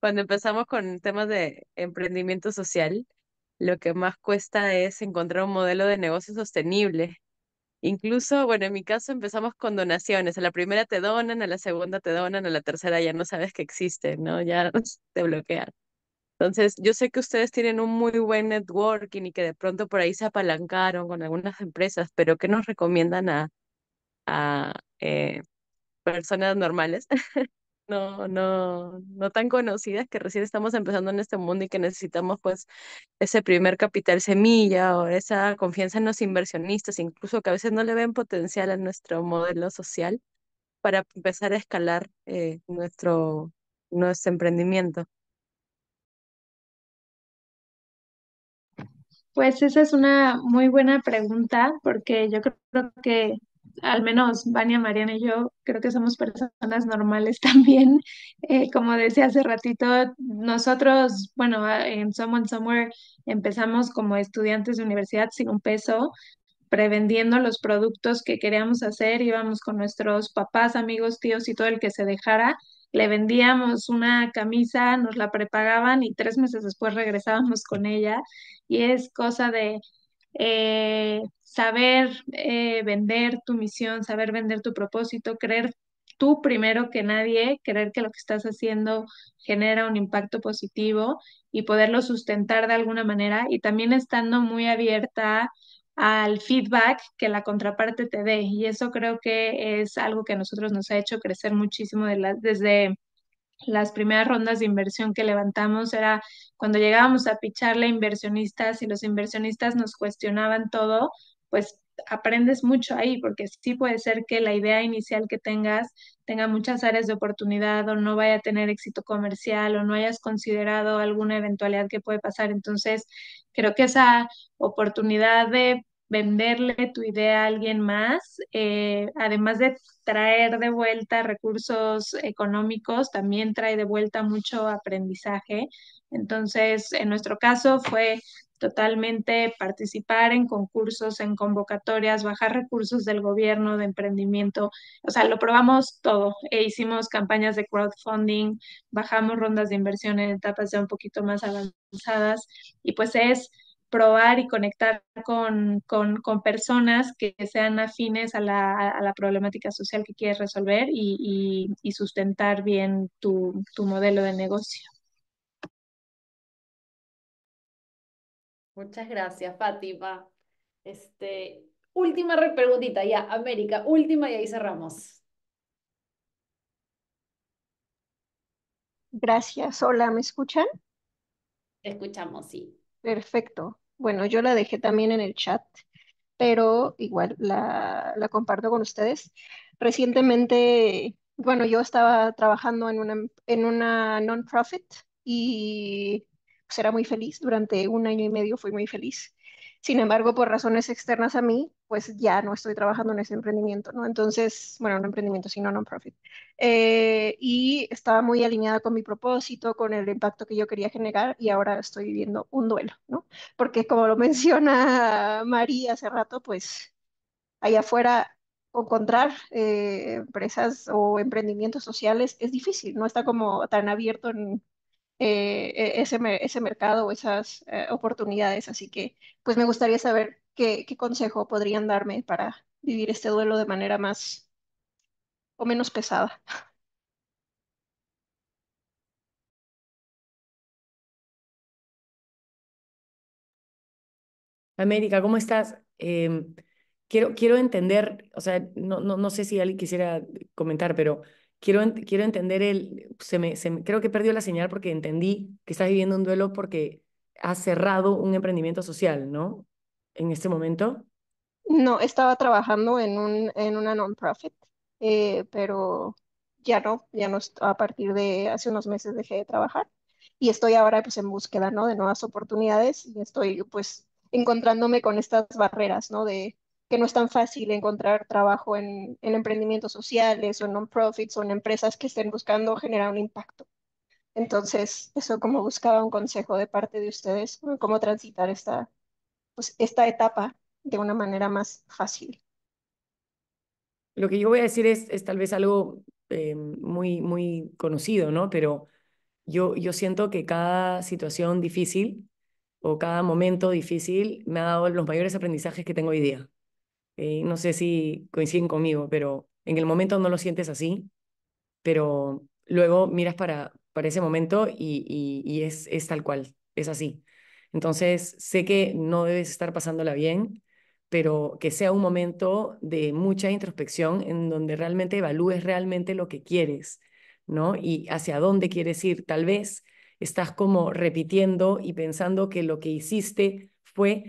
cuando empezamos con temas de emprendimiento social, lo que más cuesta es encontrar un modelo de negocio sostenible. Incluso, bueno, en mi caso empezamos con donaciones. A la primera te donan, a la segunda te donan, a la tercera ya no sabes que existe, ¿no? Ya [LAUGHS] te bloquean. Entonces, yo sé que ustedes tienen un muy buen networking y que de pronto por ahí se apalancaron con algunas empresas, pero ¿qué nos recomiendan a, eh, personas normales? [LAUGHS] no, no, no tan conocidas que recién estamos empezando en este mundo y que necesitamos pues ese primer capital semilla o esa confianza en los inversionistas, incluso que a veces no le ven potencial a nuestro modelo social para empezar a escalar eh, nuestro, nuestro emprendimiento. Pues esa es una muy buena pregunta porque yo creo que al menos Vania, Mariana y yo creo que somos personas normales [LAUGHS] también. Eh, como decía hace ratito, nosotros, bueno, en Someone Somewhere empezamos como estudiantes de universidad sin un peso, prevendiendo los productos que queríamos hacer, íbamos con nuestros papás, amigos, tíos y todo el que se dejara le vendíamos una camisa, nos la prepagaban y tres meses después regresábamos con ella. Y es cosa de eh, saber eh, vender tu misión, saber vender tu propósito, creer tú primero que nadie, creer que lo que estás haciendo genera un impacto positivo y poderlo sustentar de alguna manera y también estando muy abierta al feedback que la contraparte te dé. Y eso creo que es algo que a nosotros nos ha hecho crecer muchísimo desde las primeras rondas de inversión que levantamos. Era cuando llegábamos a picharle a inversionistas y los inversionistas nos cuestionaban todo, pues aprendes mucho ahí, porque sí puede ser que la idea inicial que tengas tenga muchas áreas de oportunidad o no vaya a tener éxito comercial o no hayas considerado alguna eventualidad que puede pasar. Entonces, creo que esa oportunidad de venderle tu idea a alguien más, eh, además de traer de vuelta recursos económicos, también trae de vuelta mucho aprendizaje. Entonces, en nuestro caso fue totalmente participar en concursos, en convocatorias, bajar recursos del gobierno de emprendimiento. O sea, lo probamos todo. E hicimos campañas de crowdfunding, bajamos rondas de inversión en etapas ya un poquito más avanzadas y pues es probar y conectar con, con, personas que sean afines a la, problemática social que quieres resolver y, sustentar bien tu, modelo de negocio. Muchas gracias, Fátima. Este, última preguntita, ya, América, última y ahí cerramos. Gracias, hola, ¿me escuchan? Te escuchamos, sí. Perfecto. Bueno, yo la dejé también en el chat, pero igual la, comparto con ustedes. Recientemente, bueno, yo estaba trabajando en una, en una non-profit y pues era muy feliz. Durante un año y medio fui muy feliz. Sin embargo, por razones externas a mí, pues ya no estoy trabajando en ese emprendimiento, ¿no? Entonces, bueno, no emprendimiento, sino non-profit. Eh, y estaba muy alineada con mi propósito, con el impacto que yo quería generar y ahora estoy viviendo un duelo, ¿no? Porque como lo [LAUGHS] menciona María hace rato, pues allá afuera encontrar eh, empresas o emprendimientos sociales es difícil, no está como tan abierto en, eh, e-, ese, ese, mercado o esas eh, oportunidades. Así que, pues me gustaría saber qué, qué, consejo podrían darme para vivir este duelo de manera más o menos pesada. América, ¿cómo estás? Em, quiero, quiero entender, o sea, no, no, no sé si alguien quisiera comentar, pero quiero, quiero entender el, se me, creo que perdió la señal porque entendí que estás viviendo un duelo porque has cerrado un emprendimiento social, ¿no? En este momento. No, estaba trabajando en, un, en una non-profit, eh, pero ya no, ya no, a partir de hace unos meses dejé de trabajar y estoy ahora pues en búsqueda, ¿no? De nuevas oportunidades y estoy pues encontrándome con estas barreras, ¿no? De que no es tan fácil encontrar trabajo en, emprendimientos sociales o en non-profits o en empresas que estén buscando generar un impacto. Entonces, eso como buscaba un consejo de parte de ustedes, cómo transitar esta, pues, esta etapa de una manera más fácil. Lo que yo voy a decir es, es tal vez algo eh, muy, muy conocido, ¿no? Pero yo, yo siento que cada situación difícil o cada momento difícil me ha dado los mayores aprendizajes que tengo hoy día. Eh, no sé si coinciden conmigo, pero en el momento no lo sientes así, pero luego miras para, para ese momento y, y, es, es tal cual, es así. Entonces, sé que no debes estar pasándola bien, pero que sea un momento de mucha introspección en donde realmente evalúes realmente lo que quieres, ¿no? Y hacia dónde quieres ir. Tal vez estás como repitiendo y pensando que lo que hiciste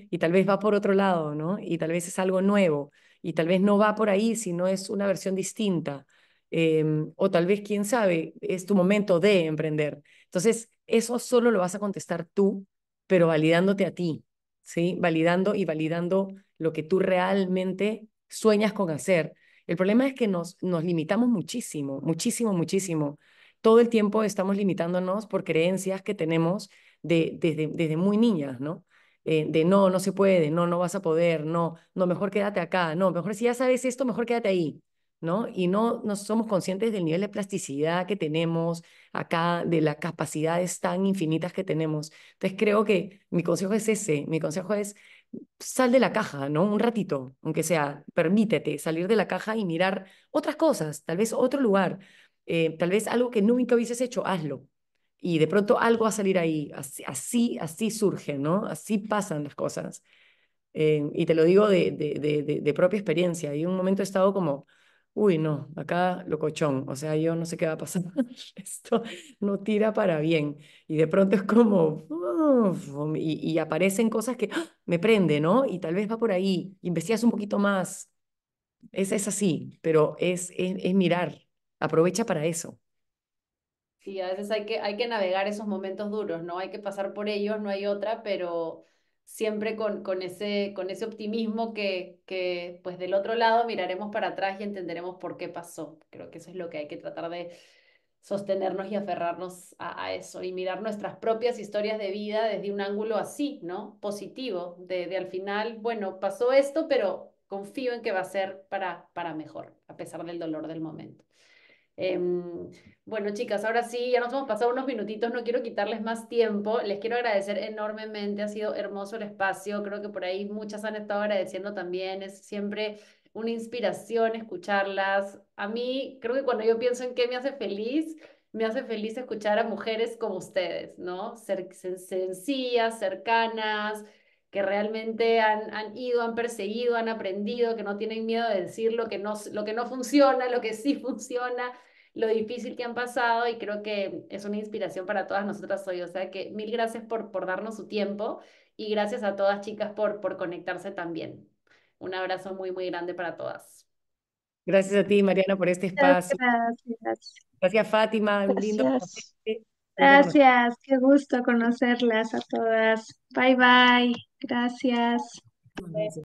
y tal vez va por otro lado, ¿no? Y tal vez es algo nuevo y tal vez no va por ahí, sino es una versión distinta. Em, o tal vez, quién sabe, es tu momento de emprender. Entonces, eso solo lo vas a contestar tú, pero validándote a ti, ¿sí? Validando y validando lo que tú realmente sueñas con hacer. El problema es que nos, nos limitamos muchísimo, muchísimo, muchísimo. Todo el tiempo estamos limitándonos por creencias que tenemos de, desde, desde muy niñas, ¿no? Eh, de no, no se puede, no, no vas a poder, no, no, mejor quédate acá, no, mejor si ya sabes esto, mejor quédate ahí, ¿no? Y no, no somos conscientes del nivel de plasticidad que tenemos acá, de las capacidades tan infinitas que tenemos. Entonces creo que mi consejo es ese, mi consejo es sal de la caja, ¿no? Un ratito, aunque sea, permítete salir de la caja y mirar otras cosas, tal vez otro lugar, eh, tal vez algo que nunca hubieses hecho, hazlo y de pronto algo va a salir ahí. Así, así, así ¿no? Así pasan las cosas. Eh, y te lo digo de, de, propia experiencia. Y un momento he estado como, uy, no, acá lo cochón, O sea, yo no sé qué va a pasar. [LAUGHS] Esto no tira para bien. Y de pronto es como, y, aparecen cosas que ¡ah! me prende, ¿no? Y tal vez va por ahí. Investigas un poquito más. Es, es así, pero es, es mirar. Aprovecha para eso. Sí, a veces hay que, hay que navegar esos momentos duros, ¿no? Hay que pasar por ellos, no hay otra, pero siempre con, con, ese, optimismo que, pues del otro lado miraremos para atrás y entenderemos por qué pasó. Creo que eso es lo que hay que tratar de sostenernos y aferrarnos a, eso y mirar nuestras propias historias de vida desde un ángulo así, ¿no? Positivo, de, al final, bueno, pasó esto, pero confío en que va a ser para, para mejor, a pesar del dolor del momento. Em, bueno, chicas, ahora sí, ya nos hemos pasado unos minutitos, no quiero quitarles más tiempo. Les quiero agradecer enormemente, ha sido hermoso el espacio. Creo que por ahí muchas han estado agradeciendo también. Es siempre una inspiración escucharlas. A mí, creo que cuando yo pienso en qué me hace feliz, me hace feliz escuchar a mujeres como ustedes, ¿no? Ser, sencillas, cercanas, que realmente han, han, ido, han perseguido, han aprendido, que no tienen miedo de decir que no, lo que no funciona, lo que sí [LAUGHS] funciona lo difícil que han pasado y creo que es una inspiración para todas nosotras hoy. O sea que mil gracias por, por darnos su tiempo y gracias a todas chicas por, por conectarse también. Un abrazo muy, muy grande para todas. Gracias a ti, Mariana, por este espacio. Gracias. Gracias, Fátima. Gracias. lindo Gracias, qué gusto conocerlas a todas. Bye, bye. Gracias.